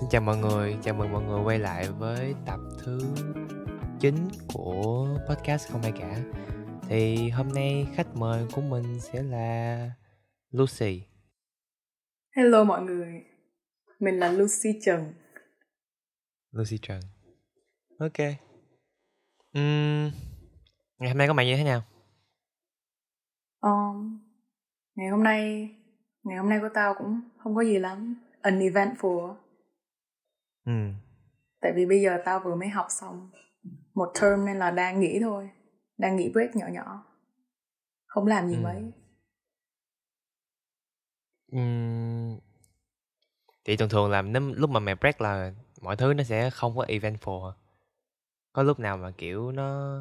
Xin chào mọi người, chào mừng mọi người quay lại với tập thứ 9 của podcast không ai cả Thì hôm nay khách mời của mình sẽ là Lucy Hello mọi người, mình là Lucy Trần Lucy Trần Ok uhm, Ngày hôm nay có bạn như thế nào? Um, ngày hôm nay ngày hôm nay của tao cũng không có gì lắm uneventful Ừ. tại vì bây giờ tao vừa mới học xong một term nên là đang nghỉ thôi đang nghỉ break nhỏ nhỏ không làm gì ừ. mấy ừ. thì thường thường làm nếu lúc mà mày break là mọi thứ nó sẽ không có eventful có lúc nào mà kiểu nó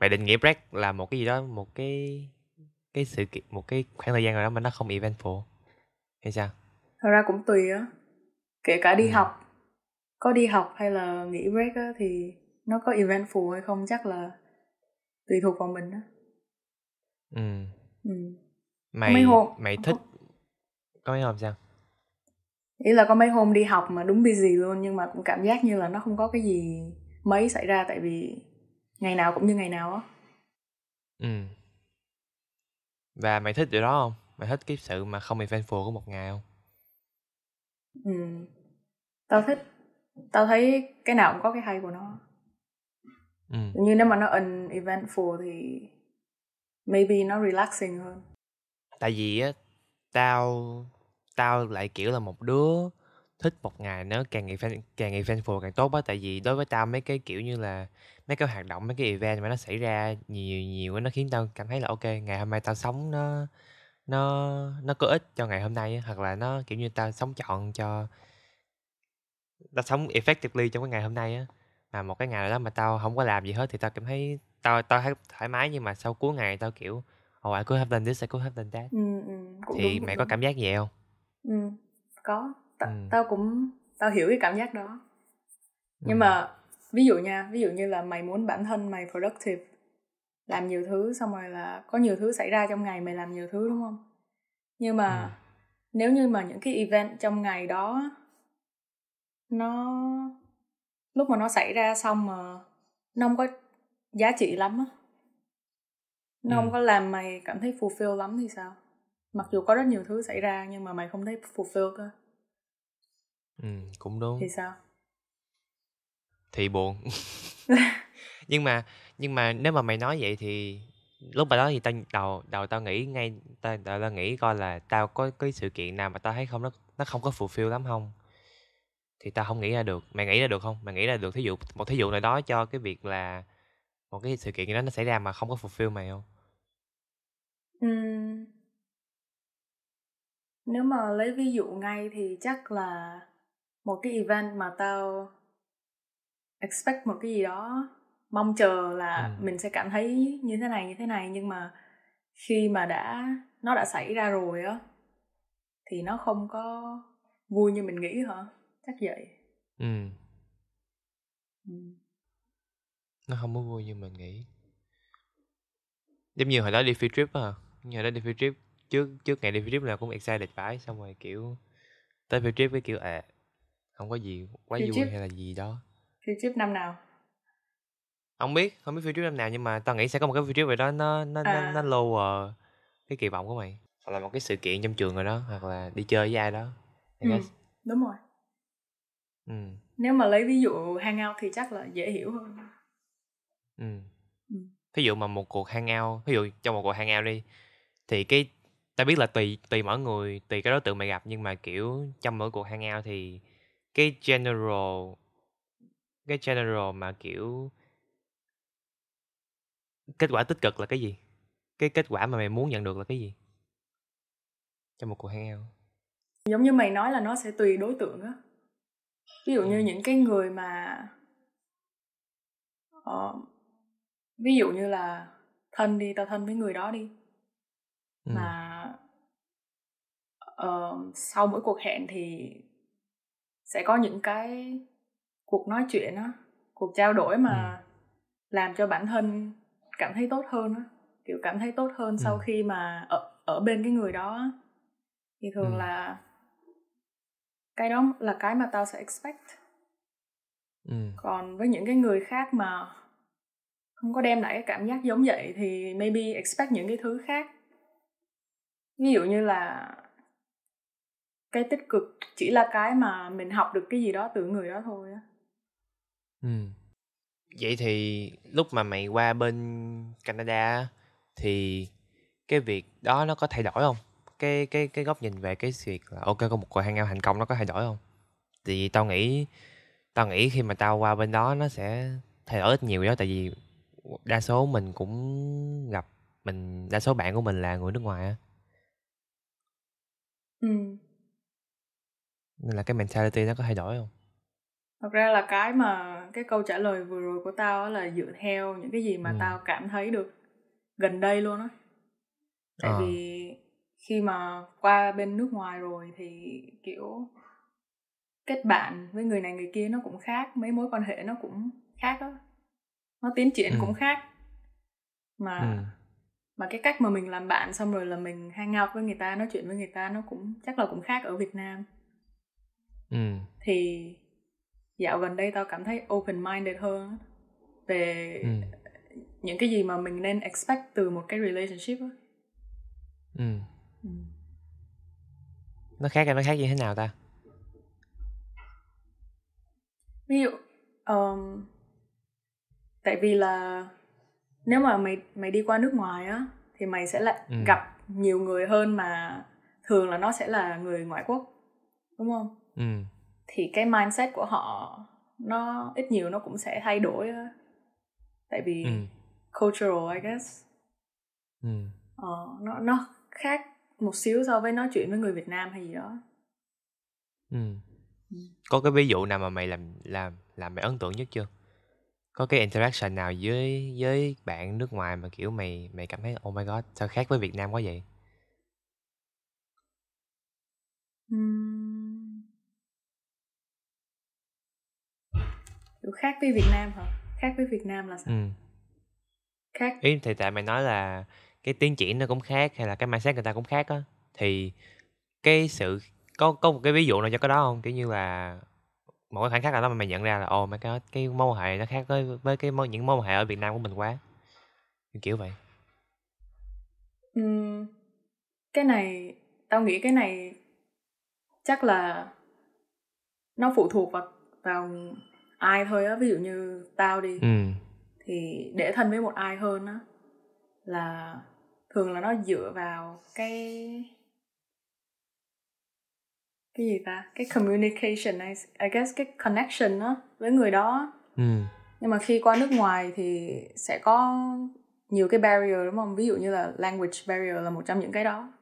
mày định nghĩa break là một cái gì đó một cái cái sự kiện một cái khoảng thời gian nào đó mà nó không eventful hay sao thật ra cũng tùy á kể cả đi ừ. học có đi học hay là nghỉ break á, thì nó có eventful hay không chắc là tùy thuộc vào mình á ừ ừ mày mấy hôm mày ờ. thích có mấy hôm sao ý là có mấy hôm đi học mà đúng busy luôn nhưng mà cũng cảm giác như là nó không có cái gì mấy xảy ra tại vì ngày nào cũng như ngày nào á ừ và mày thích điều đó không mày thích cái sự mà không eventful của một ngày không ừ. tao thích tao thấy cái nào cũng có cái hay của nó ừ. như nếu mà nó un eventful thì maybe nó relaxing hơn tại vì á tao tao lại kiểu là một đứa thích một ngày nó càng event càng ngày eventful càng tốt á tại vì đối với tao mấy cái kiểu như là mấy cái hoạt động mấy cái event mà nó xảy ra nhiều nhiều nó khiến tao cảm thấy là ok ngày hôm nay tao sống nó nó nó có ích cho ngày hôm nay hoặc là nó, kiểu như, ta sống chọn cho ta sống effectively trong cái ngày hôm nay á. Mà một cái ngày nào đó mà tao không có làm gì hết thì tao cảm thấy tao tao thấy thoải mái, nhưng mà sau cuối ngày tao, kiểu, "Oh, I could have done this, I could have done that." Ừm, ừm, Thì đúng, mày cũng có cảm giác vậy không? Ừm, có, t Ừm. tao cũng tao hiểu cái cảm giác đó. Nhưng Ừm. mà ví dụ nha, ví dụ như là mày muốn bản thân mày productive, làm nhiều thứ xong rồi là có nhiều thứ xảy ra trong ngày, mày làm nhiều thứ, đúng không? nhưng mà ừ. nếu như mà những cái event trong ngày đó nó lúc mà nó xảy ra xong mà nó không có giá trị lắm á nó ừ. không có làm mày cảm thấy fulfill lắm thì sao mặc dù có rất nhiều thứ xảy ra nhưng mà mày không thấy fulfill cơ ừ cũng đúng thì sao thì buồn nhưng mà nhưng mà nếu mà mày nói vậy thì lúc mà đó thì tao đầu đầu tao nghĩ ngay tao tao, tao nghĩ coi là tao có cái sự kiện nào mà tao thấy không nó nó không có fulfill lắm không thì tao không nghĩ ra được mày nghĩ ra được không mày nghĩ ra được thí dụ một thí dụ nào đó cho cái việc là một cái sự kiện đó nó xảy ra mà không có fulfill mày không uhm. nếu mà lấy ví dụ ngay thì chắc là một cái event mà tao expect một cái gì đó mong chờ là ừ. mình sẽ cảm thấy như thế này như thế này nhưng mà khi mà đã nó đã xảy ra rồi á thì nó không có vui như mình nghĩ hả chắc vậy ừ, ừ. nó không có vui như mình nghĩ giống như hồi đó đi field trip à hồi đó đi field trip trước trước ngày đi field trip là cũng excited vãi xong rồi kiểu tới field trip cái kiểu à không có gì quá field vui trip. hay là gì đó field trip năm nào Hông biết, không biết future năm nào nhưng mà tao nghĩ sẽ có một cái future về đó nó nó nó à. nó À. lower ờ, cái kỳ vọng của mày. Hoặc là một cái sự kiện trong trường rồi đó, hoặc là đi chơi với ai đó, I ừ, đúng rồi. Ừm. Nếu mà lấy ví dụ hang out thì chắc là dễ hiểu hơn. Ừm. Ừm. Thí dụ mà một cuộc hang out ví dụ trong một cuộc hang out đi thì cái tao biết là tùy tùy mỗi người, tùy cái đối tượng mày gặp nhưng mà, kiểu, trong mỗi cuộc hang out thì cái general cái general mà, kiểu, kết quả tích cực là cái gì cái kết quả mà mày muốn nhận được là cái gì cho một cuộc hangout giống như mày nói là nó sẽ tùy đối tượng á ví dụ như ừ. những cái người mà ờ, ví dụ như là thân đi tao thân với người đó đi ừ. mà uh, sau mỗi cuộc hẹn thì sẽ có những cái cuộc nói chuyện á cuộc trao đổi mà ừ. làm cho bản thân cảm thấy tốt hơn á kiểu cảm thấy tốt hơn ừ. sau khi mà ở ở bên cái người đó thì thường ừ. là cái đó là cái mà tao sẽ expect ừ. còn với những cái người khác mà không có đem lại cái cảm giác giống vậy thì maybe expect những cái thứ khác ví dụ như là cái tích cực chỉ là cái mà mình học được cái gì đó từ người đó thôi á ừ vậy thì lúc mà mày qua bên Canada thì cái việc đó nó có thay đổi không cái cái cái góc nhìn về cái việc là ok có một cuộc hang ao thành công nó có thay đổi không thì tao nghĩ tao nghĩ khi mà tao qua bên đó nó sẽ thay đổi ít nhiều đó tại vì đa số mình cũng gặp mình đa số bạn của mình là người nước ngoài á ừ nên là cái mentality nó có thay đổi không thật ra là cái mà cái câu trả lời vừa rồi của tao là dựa theo những cái gì mà ừ. tao cảm thấy được gần đây luôn á tại à. vì khi mà qua bên nước ngoài rồi thì kiểu kết bạn với người này người kia nó cũng khác mấy mối quan hệ nó cũng khác á nó tiến triển ừ. cũng khác mà ừ. mà cái cách mà mình làm bạn xong rồi là mình hang ngao với người ta nói chuyện với người ta nó cũng chắc là cũng khác ở Việt Nam ừ. thì dạo gần đây tao cảm thấy open minded hơn về ừ. những cái gì mà mình nên expect từ một cái relationship Ừ. ừ nó khác là nó khác như thế nào ta ví dụ um, tại vì là nếu mà mày mày đi qua nước ngoài á thì mày sẽ lại ừ. gặp nhiều người hơn mà thường là nó sẽ là người ngoại quốc đúng không ừ thì cái mindset của họ nó ít nhiều nó cũng sẽ thay đổi tại vì ừ. cultural I guess ừ. ờ, nó nó khác một xíu so với nói chuyện với người Việt Nam hay gì đó ừ. ừ. có cái ví dụ nào mà mày làm làm làm mày ấn tượng nhất chưa có cái interaction nào với với bạn nước ngoài mà kiểu mày mày cảm thấy oh my god sao khác với Việt Nam quá vậy? Uhm. khác với việt nam hả khác với việt nam là sao ừ. khác ý thì tại mày nói là cái tiến triển nó cũng khác hay là cái mindset người ta cũng khác á thì cái sự có có một cái ví dụ nào cho cái đó không kiểu như là một cái khoảnh khắc nào đó mà mày nhận ra là ồ mấy cái cái mối quan hệ nó khác với với cái mối, những mối quan hệ ở Việt Nam của mình quá kiểu vậy ừ, cái này tao nghĩ cái này chắc là nó phụ thuộc vào vào ai thôi á ví dụ như tao đi ừ. thì để thân với một ai hơn á là thường là nó dựa vào cái cái gì ta cái communication I, I guess cái connection đó với người đó ừ. nhưng mà khi qua nước ngoài thì sẽ có nhiều cái barrier đúng không ví dụ như là language barrier là một trong những cái đó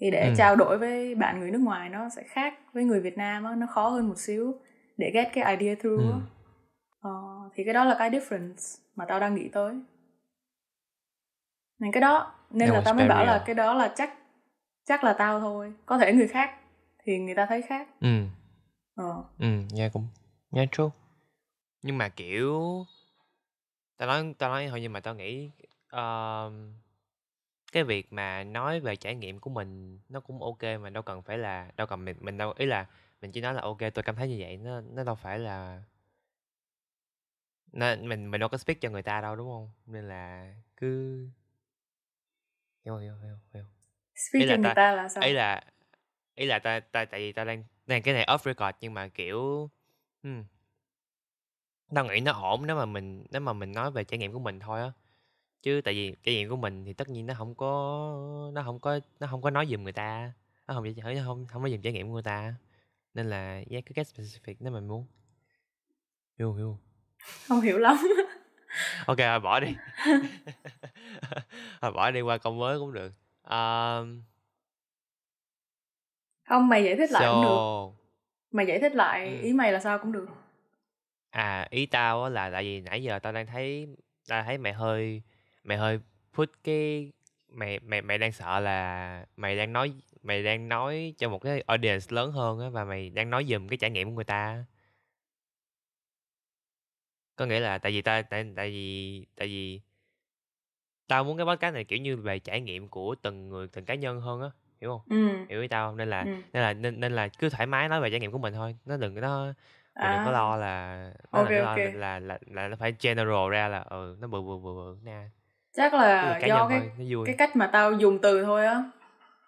thì để ừ. trao đổi với bạn người nước ngoài nó sẽ khác với người Việt Nam á nó khó hơn một xíu để get cái idea through ừ. uh, thì cái đó là cái difference mà tao đang nghĩ tới nên cái đó nên là tao mới barrier. bảo là uh, cái đó là chắc chắc là tao thôi có thể người khác thì người ta thấy khác ừ ờ. ừ nghe cũng nghe yeah, true nhưng mà kiểu tao nói tao nói thôi nhưng mà tao nghĩ uh, cái việc mà nói về trải nghiệm của mình nó cũng ok mà đâu cần phải là đâu cần mình mình đâu ý là mình chỉ nói là ok tôi cảm thấy như vậy nó nó đâu phải là nó, mình mình đâu có speak cho người ta đâu đúng không nên là cứ hiểu hiểu hiểu, hiểu. speak cho người ta, ta là sao ấy là ý là ta, ta tại vì ta đang đang cái này off record nhưng mà kiểu hmm, tao nghĩ nó ổn nếu mà mình nếu mà mình nói về trải nghiệm của mình thôi á chứ tại vì trải nghiệm của mình thì tất nhiên nó không có nó không có nó không có nói giùm người ta nó không nó không không nói giùm trải nghiệm của người ta nên là yeah cứ get specific nếu mình muốn hiểu hiểu không hiểu lắm ok rồi bỏ đi rồi bỏ đi qua công mới cũng được um... không mày giải thích lại so... cũng được mày giải thích lại ừ. ý mày là sao cũng được à ý tao là tại vì nãy giờ tao đang thấy tao thấy mày hơi mày hơi put cái mày mày mày đang sợ là mày đang nói mày đang nói cho một cái audience lớn hơn á và mày đang nói giùm cái trải nghiệm của người ta có nghĩa là tại vì ta tại tại vì tại vì tao muốn cái podcast này kiểu như về trải nghiệm của từng người từng cá nhân hơn á hiểu không ừ. hiểu với tao nên là ừ. nên là nên, nên là cứ thoải mái nói về trải nghiệm của mình thôi nó đừng nó à. đừng có à. lo là nó okay, đừng có lo okay. là, là, là là phải general ra là ừ nó bự bự bự bự nè chắc là cái do cái cái cách mà tao dùng từ thôi á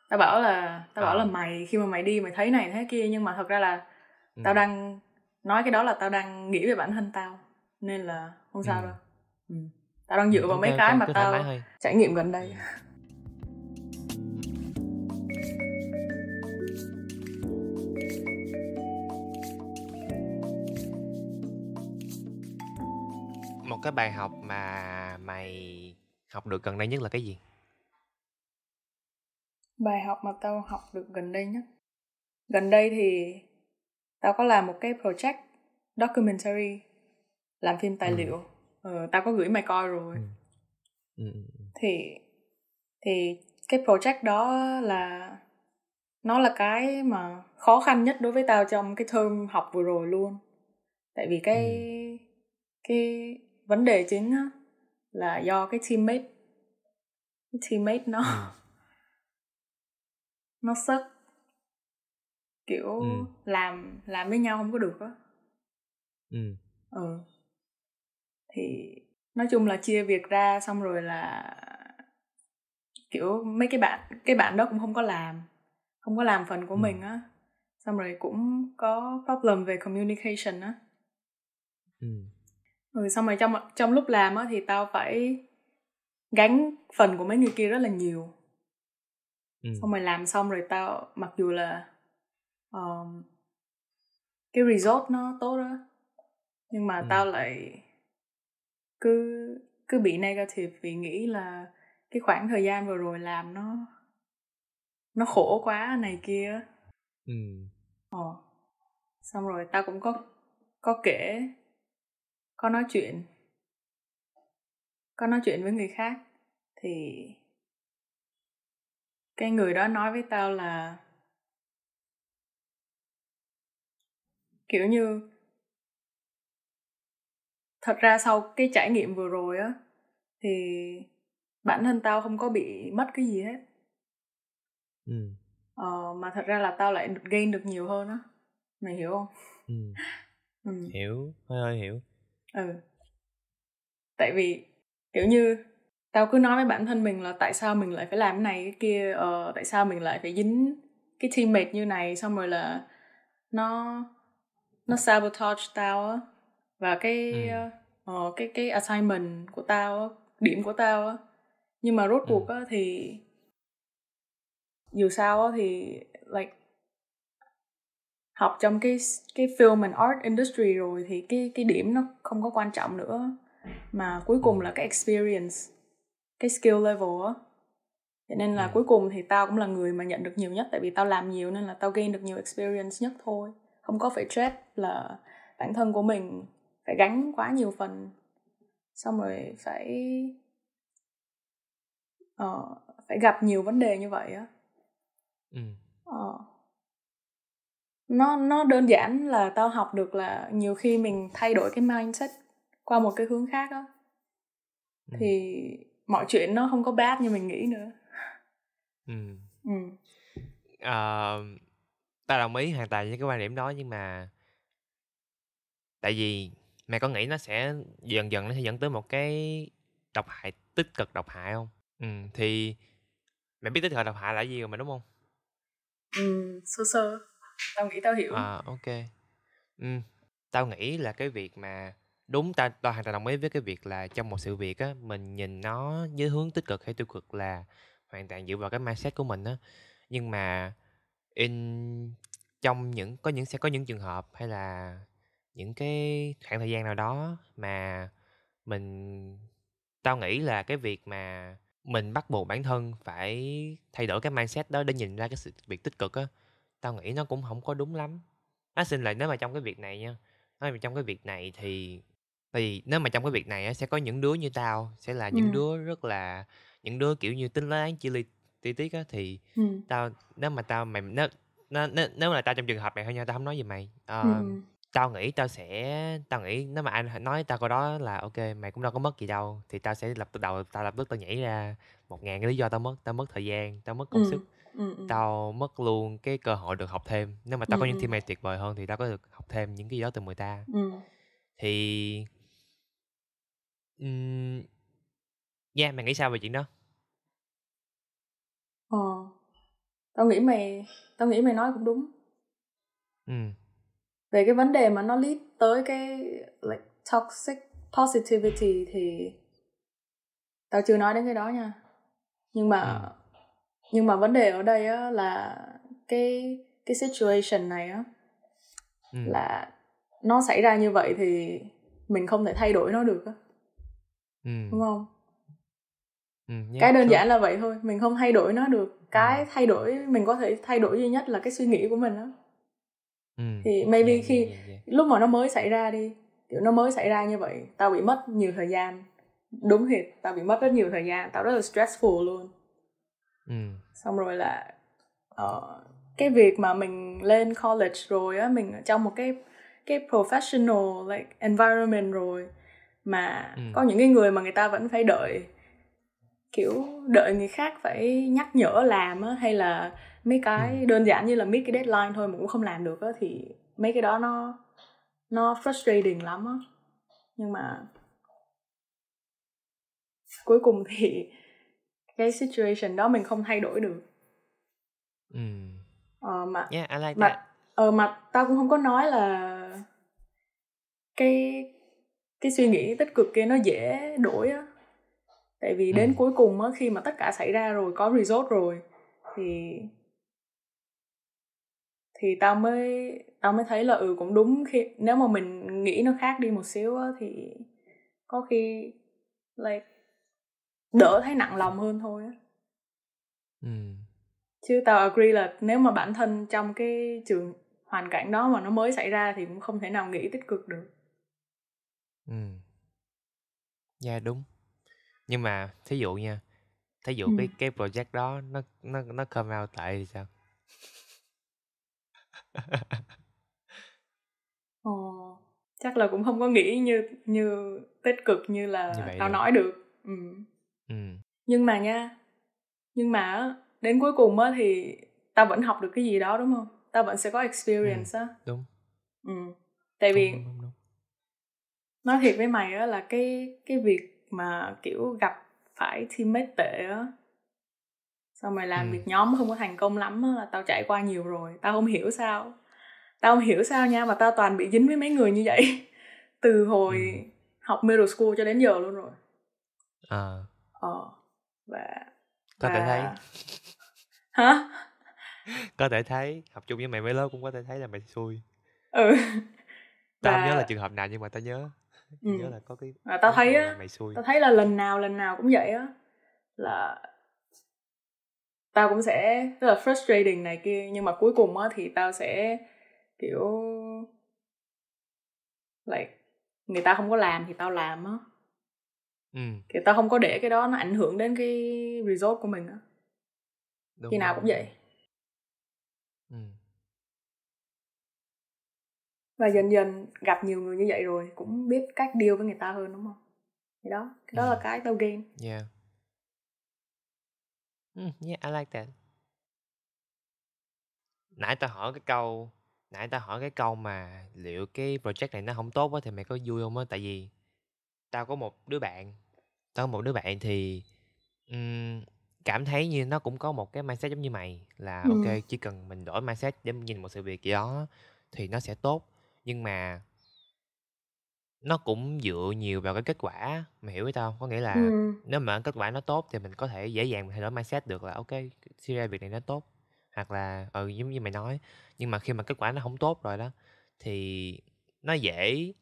tao bảo là tao à. bảo là à. mày khi mà mày đi mày thấy này thấy kia nhưng mà thật ra là ừ. tao đang nói cái đó là tao đang nghĩ về bản thân tao nên là không sao ừ. đâu ừ. tao đang dựa ừ, vào mấy cái mà tao trải nghiệm gần đây ừ. một cái bài học mà mày Học được gần đây nhất là cái gì? Bài học mà tao học được gần đây nhất. Gần đây thì tao có làm một cái project documentary làm phim tài ừ. liệu. Ừ, tao có gửi mày coi rồi. Ừ. Ừ, ừ, ừ. Thì thì cái project đó là nó là cái mà khó khăn nhất đối với tao trong cái thơm học vừa rồi luôn tại vì cái ừ. cái vấn đề chính á là do cái teammate cái teammate nó ừ. nó sức kiểu ừ. làm làm với nhau không có được á ừ ừ thì nói chung là chia việc ra xong rồi là kiểu mấy cái bạn cái bạn đó cũng không có làm không có làm phần của ừ. mình á xong rồi cũng có problem về communication á ừ ừ, xong rồi trong trong lúc làm á thì tao phải gánh phần của mấy người kia rất là nhiều ừ. xong rồi làm xong rồi tao mặc dù là um, cái result nó tốt đó nhưng mà ừ. tao lại cứ cứ bị negative vì nghĩ là cái khoảng thời gian vừa rồi làm nó nó khổ quá này kia ừ ờ xong rồi tao cũng có có kể có nói chuyện có nói chuyện với người khác thì cái người đó nói với tao là kiểu như thật ra sau cái trải nghiệm vừa rồi á thì bản thân tao không có bị mất cái gì hết ừ. ờ, mà thật ra là tao lại gain được nhiều hơn á mày hiểu không ừ. ừ. hiểu hơi hơi hiểu ừ tại vì kiểu như tao cứ nói với bản thân mình là tại sao mình lại phải làm cái này cái kia ờ, tại sao mình lại phải dính cái teammate như này xong rồi là nó nó sabotage tao á và cái ừ. uh, cái cái assignment của tao á điểm của tao á nhưng mà rốt ừ. cuộc á thì dù sao á thì like học trong cái cái film and art industry rồi thì cái cái điểm nó không có quan trọng nữa mà cuối cùng là cái experience cái skill level á cho nên là ừ. cuối cùng thì tao cũng là người mà nhận được nhiều nhất tại vì tao làm nhiều nên là tao gain được nhiều experience nhất thôi không có phải stress là bản thân của mình phải gánh quá nhiều phần xong rồi phải uh, phải gặp nhiều vấn đề như vậy á ừ. uh, nó nó đơn giản là tao học được là nhiều khi mình thay đổi cái mindset qua một cái hướng khác đó ừ. thì mọi chuyện nó không có bad như mình nghĩ nữa ừ ừ à, tao đồng ý hoàn toàn với cái quan điểm đó nhưng mà tại vì mày có nghĩ nó sẽ dần dần nó sẽ dẫn tới một cái độc hại tích cực độc hại không ừ thì mày biết tích cực độc hại là gì rồi mà đúng không ừ sơ sơ tao nghĩ tao hiểu à ok ừ tao nghĩ là cái việc mà đúng ta tao hoàn toàn đồng ý với cái việc là trong một sự việc á mình nhìn nó với hướng tích cực hay tiêu cực là hoàn toàn dựa vào cái mindset của mình á nhưng mà in trong những có những sẽ có những trường hợp hay là những cái khoảng thời gian nào đó mà mình tao nghĩ là cái việc mà mình bắt buộc bản thân phải thay đổi cái mindset đó để nhìn ra cái sự việc tích cực á tao nghĩ nó cũng không có đúng lắm á xin lại nếu mà trong cái việc này nha nếu mà trong cái việc này thì tại vì nếu mà trong cái việc này á, sẽ có những đứa như tao sẽ là những ừ. đứa rất là những đứa kiểu như tính láng chi li tí tiết á thì ừ. tao nếu mà tao mày nếu, nếu, nếu là tao trong trường hợp này thôi nha tao không nói gì mày à, ừ. tao nghĩ tao sẽ tao nghĩ nếu mà anh nói tao câu đó là ok mày cũng đâu có mất gì đâu thì tao sẽ lập từ đầu tao lập tức tao nhảy ra một ngàn cái lý do tao mất tao mất thời gian tao mất công ừ. sức ừ, tao mất luôn cái cơ hội được học thêm nếu mà tao ừ, có những teammate tuyệt vời hơn thì tao có được học thêm những cái đó từ người ta ừ. thì um, yeah mày nghĩ sao về chuyện đó ờ tao nghĩ mày tao nghĩ mày nói cũng đúng ừ. về cái vấn đề mà nó lead tới cái like toxic positivity thì tao chưa nói đến cái đó nha nhưng mà nhưng mà vấn đề ở đây á, là cái cái situation này á ừ. là nó xảy ra như vậy thì mình không thể thay đổi nó được á ừ. đúng không ừ, cái đơn sure. giản là vậy thôi mình không thay đổi nó được ừ. cái thay đổi mình có thể thay đổi duy nhất là cái suy nghĩ của mình á ừ. thì maybe yeah, dạ, khi yeah, dạ, yeah. Dạ. lúc mà nó mới xảy ra đi kiểu nó mới xảy ra như vậy tao bị mất nhiều thời gian đúng thiệt tao bị mất rất nhiều thời gian tao rất là stressful luôn Ừ. xong rồi là uh, cái việc mà mình lên college rồi á mình ở trong một cái cái professional like environment rồi mà ừ. có những cái người mà người ta vẫn phải đợi kiểu đợi người khác phải nhắc nhở làm á hay là mấy cái ừ. đơn giản như là miss cái deadline thôi mà cũng không làm được á thì mấy cái đó nó nó frustrating lắm á nhưng mà cuối cùng thì cái situation đó mình không thay đổi được ừ. ờ, mà yeah, I like mà that. Ờ, mà tao cũng không có nói là cái cái suy nghĩ tích cực kia nó dễ đổi á tại vì đến ừ. cuối cùng á khi mà tất cả xảy ra rồi có result rồi thì thì tao mới tao mới thấy là ừ cũng đúng khi nếu mà mình nghĩ nó khác đi một xíu á thì có khi like đỡ thấy nặng lòng hơn thôi á ừ. chứ tao agree là nếu mà bản thân trong cái trường hoàn cảnh đó mà nó mới xảy ra thì cũng không thể nào nghĩ tích cực được ừ dạ yeah, đúng nhưng mà thí dụ nha thí dụ ừ. cái cái project đó nó nó nó come out tại thì sao Ồ, chắc là cũng không có nghĩ như như tích cực như là như tao đó. nói được ừ. Ừ. nhưng mà nha nhưng mà đến cuối cùng á thì tao vẫn học được cái gì đó đúng không tao vẫn sẽ có experience ừ. đúng ừ tại vì đúng, đúng, đúng. nói thiệt với mày á là cái cái việc mà kiểu gặp phải teammate tệ á xong mày làm ừ. việc nhóm không có thành công lắm á là tao trải qua nhiều rồi tao không hiểu sao tao không hiểu sao nha mà tao toàn bị dính với mấy người như vậy từ hồi ừ. học middle school cho đến giờ luôn rồi à ờ và có và... thể thấy hả có thể thấy học chung với mày mấy lớp cũng có thể thấy là mày xui ừ tao và... không nhớ là trường hợp nào nhưng mà tao nhớ ừ. nhớ là có cái à tao thấy á mày xui tao thấy là lần nào lần nào cũng vậy á là tao cũng sẽ tức là frustrating này kia nhưng mà cuối cùng á thì tao sẽ kiểu like người ta không có làm thì tao làm á thì ừ. tao không có để cái đó nó ảnh hưởng đến cái result của mình á khi nào cũng vậy ừ. và dần dần gặp nhiều người như vậy rồi cũng biết cách deal với người ta hơn đúng không thì đó cái đó ừ. là cái tao gain yeah ừ, yeah I like that nãy tao hỏi cái câu nãy tao hỏi cái câu mà liệu cái project này nó không tốt quá thì mày có vui không á tại vì tao có một đứa bạn tao có một đứa bạn thì um, cảm thấy như nó cũng có một cái mindset giống như mày là ừ. ok chỉ cần mình đổi mindset để nhìn một sự việc gì đó thì nó sẽ tốt nhưng mà nó cũng dựa nhiều vào cái kết quả mày hiểu với tao không có nghĩa là ừ. nếu mà kết quả nó tốt thì mình có thể dễ dàng thay đổi mindset được là ok suy ra việc này nó tốt hoặc là ừ giống như mày nói nhưng mà khi mà kết quả nó không tốt rồi đó thì nó dễ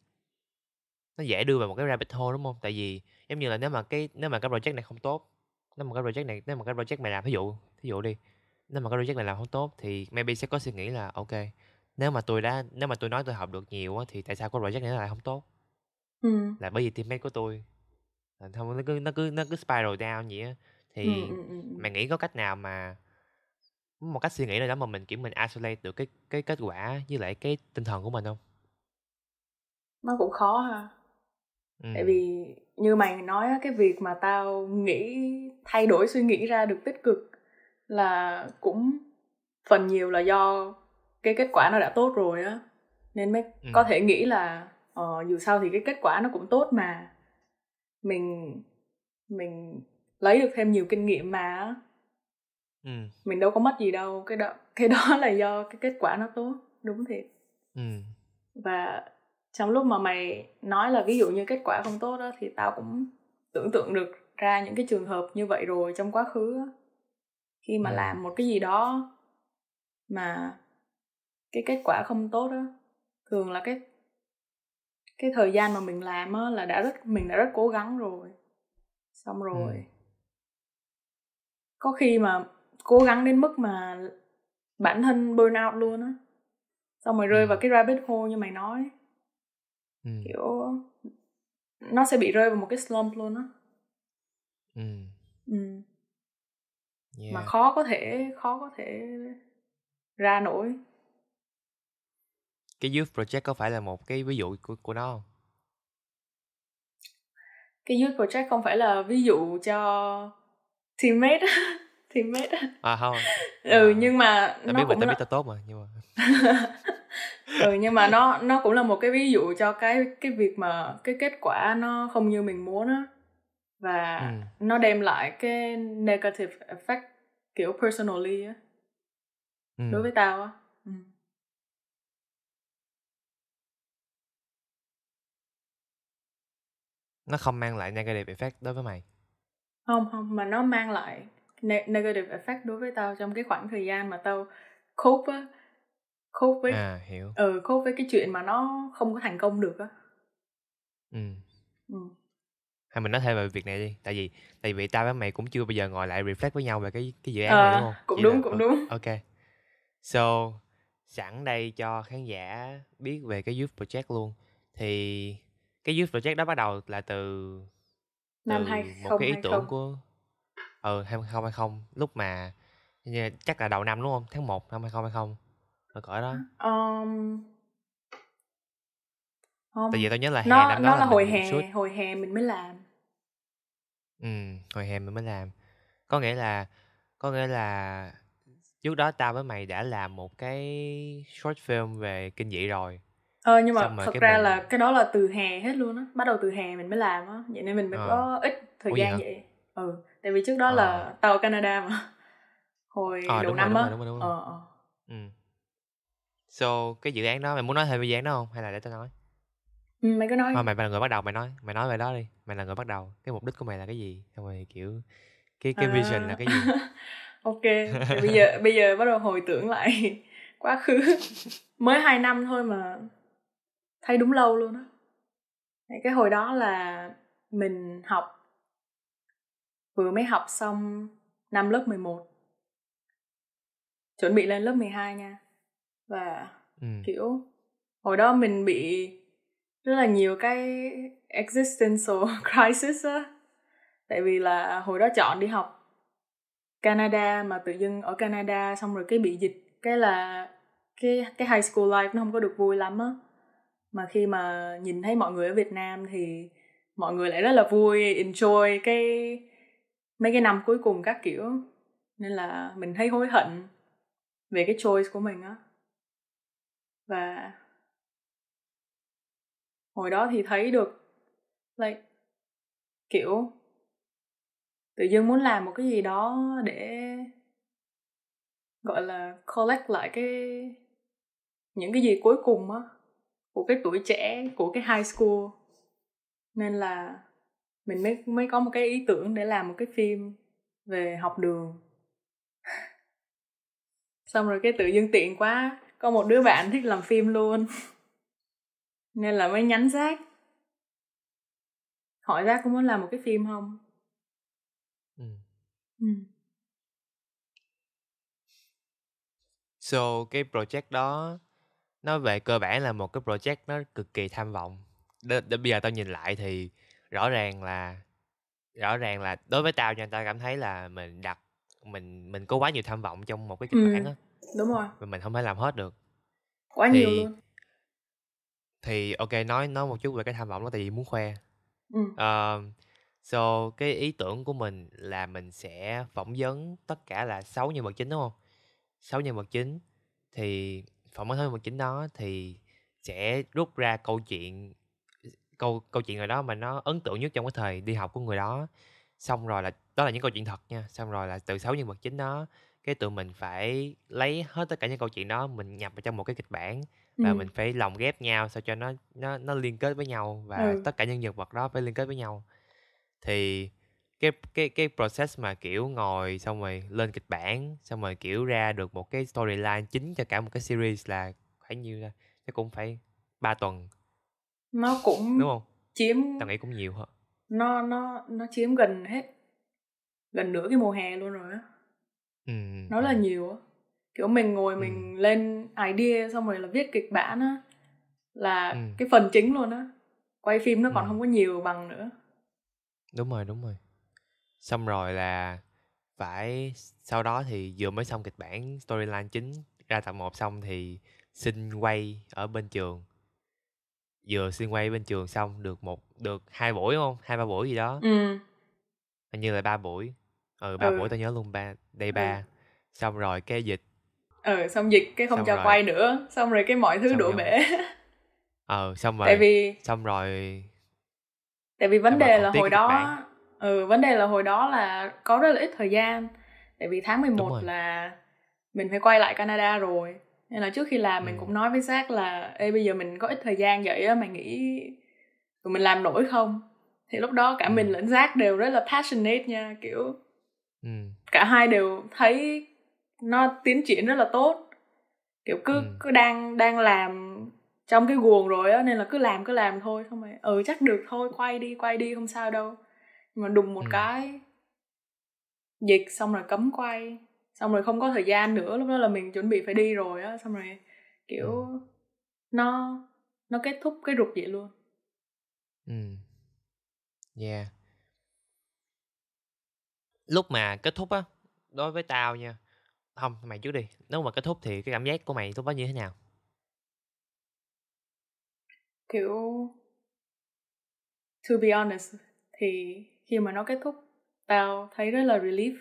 nó dễ đưa vào một cái rabbit hole đúng không tại vì giống như là nếu mà cái nếu mà cái project này không tốt nếu mà cái project này nếu mà cái project mày làm ví dụ ví dụ đi nếu mà cái project này làm không tốt thì maybe sẽ có suy nghĩ là ok nếu mà tôi đã nếu mà tôi nói tôi học được nhiều á thì tại sao cái project này lại không tốt ừ. là bởi vì teammate của tôi không ờ, nó cứ nó cứ nó cứ spiral down vậy á thì ừ. mày nghĩ có cách nào mà một cách suy nghĩ nào đó mà mình kiểu mình isolate được cái cái kết quả với lại cái tinh thần của mình không nó cũng khó ha tại ừ. vì như mày nói cái việc mà tao nghĩ thay đổi suy nghĩ ra được tích cực là cũng phần nhiều là do cái kết quả nó đã tốt rồi á nên mới ừ. có thể nghĩ là ờ, dù sao thì cái kết quả nó cũng tốt mà mình mình lấy được thêm nhiều kinh nghiệm mà ừ. mình đâu có mất gì đâu cái đó cái đó là do cái kết quả nó tốt đúng thiệt ừ. và trong lúc mà mày nói là ví dụ như kết quả không tốt đó thì tao cũng tưởng tượng được ra những cái trường hợp như vậy rồi trong quá khứ đó. khi mà ừ. làm một cái gì đó mà cái kết quả không tốt đó thường là cái cái thời gian mà mình làm á là đã rất mình đã rất cố gắng rồi xong ừ. rồi có khi mà cố gắng đến mức mà bản thân burn out luôn á xong rồi rơi ừ. vào cái rabbit hole như mày nói ừ. kiểu nó sẽ bị rơi vào một cái slump luôn á ừ. Ừ. Yeah. mà khó có thể khó có thể ra nổi cái youth project có phải là một cái ví dụ của của nó không cái youth project không phải là ví dụ cho teammate teammate à không ừ à. nhưng mà Em nó biết cũng mình biết ta tốt mà nhưng mà ừ nhưng mà nó nó cũng là một cái ví dụ cho cái cái việc mà cái kết quả nó không như mình muốn á và ừ. nó đem lại cái negative effect kiểu personally á ừ. đối với tao á ừ. nó không mang lại negative effect đối với mày không không mà nó mang lại negative effect đối với tao trong cái khoảng thời gian mà tao cope á khúc với à hiểu ừ khúc với cái chuyện mà nó không có thành công được á ừ ừ hay mình nói thêm về việc này đi tại vì tại vì tao với mày cũng chưa bây giờ ngồi lại reflect với nhau về cái cái dự án à, này ờ, đúng không cũng Chỉ đúng là, cũng đúng ok so sẵn đây cho khán giả biết về cái youth project luôn thì cái youth project đó bắt đầu là từ năm từ 20, một cái ý tưởng của ừ ờ, 2020 lúc mà chắc là đầu năm đúng không tháng 1 năm 2020 hồi cõi đó um, không. tại vì tao nhớ là hè nó, năm đó nó là, là hồi hè shoot. hồi hè mình mới làm ừ hồi hè mình mới làm có nghĩa là có nghĩa là trước đó tao với mày đã làm một cái short film về kinh dị rồi ờ nhưng mà thật ra mình... là cái đó là từ hè hết luôn á bắt đầu từ hè mình mới làm á vậy nên mình mới ờ. có ít thời Ủa gian vậy, vậy ừ tại vì trước đó ờ. là tao ở canada mà hồi ờ, đầu năm á ờ, đúng rồi, đúng rồi. ờ. Ừ. So cái dự án đó mày muốn nói thêm về dự án đó không hay là để tao nói? Ừ, mày cứ nói. mà mày, mày là người bắt đầu mày nói, mày nói về đó đi. Mày là người bắt đầu. Cái mục đích của mày là cái gì? Xong rồi kiểu cái cái à... vision là cái gì? ok. bây giờ bây giờ bắt đầu hồi tưởng lại quá khứ. Mới 2 năm thôi mà thấy đúng lâu luôn á. Cái hồi đó là mình học vừa mới học xong năm lớp 11 chuẩn bị lên lớp 12 nha và ừ. kiểu hồi đó mình bị rất là nhiều cái existential crisis á tại vì là hồi đó chọn đi học Canada mà tự dưng ở Canada xong rồi cái bị dịch cái là cái cái high school life nó không có được vui lắm á mà khi mà nhìn thấy mọi người ở Việt Nam thì mọi người lại rất là vui enjoy cái mấy cái năm cuối cùng các kiểu nên là mình thấy hối hận về cái choice của mình á và hồi đó thì thấy được like kiểu tự dưng muốn làm một cái gì đó để gọi là collect lại cái những cái gì cuối cùng á của cái tuổi trẻ của cái high school nên là mình mới mới có một cái ý tưởng để làm một cái phim về học đường xong rồi cái tự dưng tiện quá có một đứa bạn thích làm phim luôn nên là mới nhắn rác hỏi rác có muốn làm một cái phim không ừ. Ừ. so cái project đó nó về cơ bản là một cái project nó cực kỳ tham vọng đến, đến bây giờ tao nhìn lại thì rõ ràng là rõ ràng là đối với tao nha tao cảm thấy là mình đặt mình mình có quá nhiều tham vọng trong một cái kịch ừ. bản á đúng rồi mà mình không thể làm hết được quá thì, nhiều luôn thì ok nói nói một chút về cái tham vọng đó tại vì muốn khoe ừ. uh, so cái ý tưởng của mình là mình sẽ phỏng vấn tất cả là sáu nhân vật chính đúng không sáu nhân vật chính thì phỏng vấn sáu nhân vật chính đó thì sẽ rút ra câu chuyện câu câu chuyện nào đó mà nó ấn tượng nhất trong cái thời đi học của người đó xong rồi là đó là những câu chuyện thật nha xong rồi là từ sáu nhân vật chính đó cái tụi mình phải lấy hết tất cả những câu chuyện đó mình nhập vào trong một cái kịch bản và ừ. mình phải lồng ghép nhau sao cho nó nó nó liên kết với nhau và ừ. tất cả những nhân vật đó phải liên kết với nhau thì cái cái cái process mà kiểu ngồi xong rồi lên kịch bản xong rồi kiểu ra được một cái storyline chính cho cả một cái series là khoảng nhiêu ra nó cũng phải 3 tuần nó cũng đúng không chiếm tao nghĩ cũng nhiều hả nó nó nó chiếm gần hết gần nửa cái mùa hè luôn rồi á Ừ, nó là ừ. nhiều á kiểu mình ngồi ừ. mình lên idea xong rồi là viết kịch bản á là ừ. cái phần chính luôn á quay phim nó còn ừ. không có nhiều bằng nữa đúng rồi đúng rồi xong rồi là phải sau đó thì vừa mới xong kịch bản storyline chính ra tập 1 xong thì xin quay ở bên trường vừa xin quay bên trường xong được một được hai buổi đúng không hai ba buổi gì đó ừ. hình như là ba buổi ừ ba ừ. buổi tao nhớ luôn ba đây ừ. ba ừ. xong rồi cái dịch ừ xong dịch cái không xong cho quay nữa xong rồi cái mọi thứ xong đổ bể ờ xong rồi tại vì xong rồi tại vì vấn xong đề là hồi đó bạn. ừ vấn đề là hồi đó là có rất là ít thời gian tại vì tháng 11 là mình phải quay lại Canada rồi nên là trước khi làm ừ. mình cũng nói với Giác là ê bây giờ mình có ít thời gian vậy á mày nghĩ tụi mình làm nổi không thì lúc đó cả ừ. mình lẫn Giác đều rất là passionate nha kiểu Ừ. cả hai đều thấy nó tiến triển rất là tốt kiểu cứ ừ. cứ đang đang làm trong cái guồng rồi á nên là cứ làm cứ làm thôi không phải ừ chắc được thôi quay đi quay đi không sao đâu nhưng mà đùng một ừ. cái dịch xong rồi cấm quay xong rồi không có thời gian nữa lúc đó là mình chuẩn bị phải đi rồi á xong rồi kiểu ừ. nó nó kết thúc cái rụt vậy luôn ừ yeah lúc mà kết thúc á đối với tao nha không mày trước đi nếu mà kết thúc thì cái cảm giác của mày lúc đó như thế nào kiểu to be honest thì khi mà nó kết thúc tao thấy rất là relief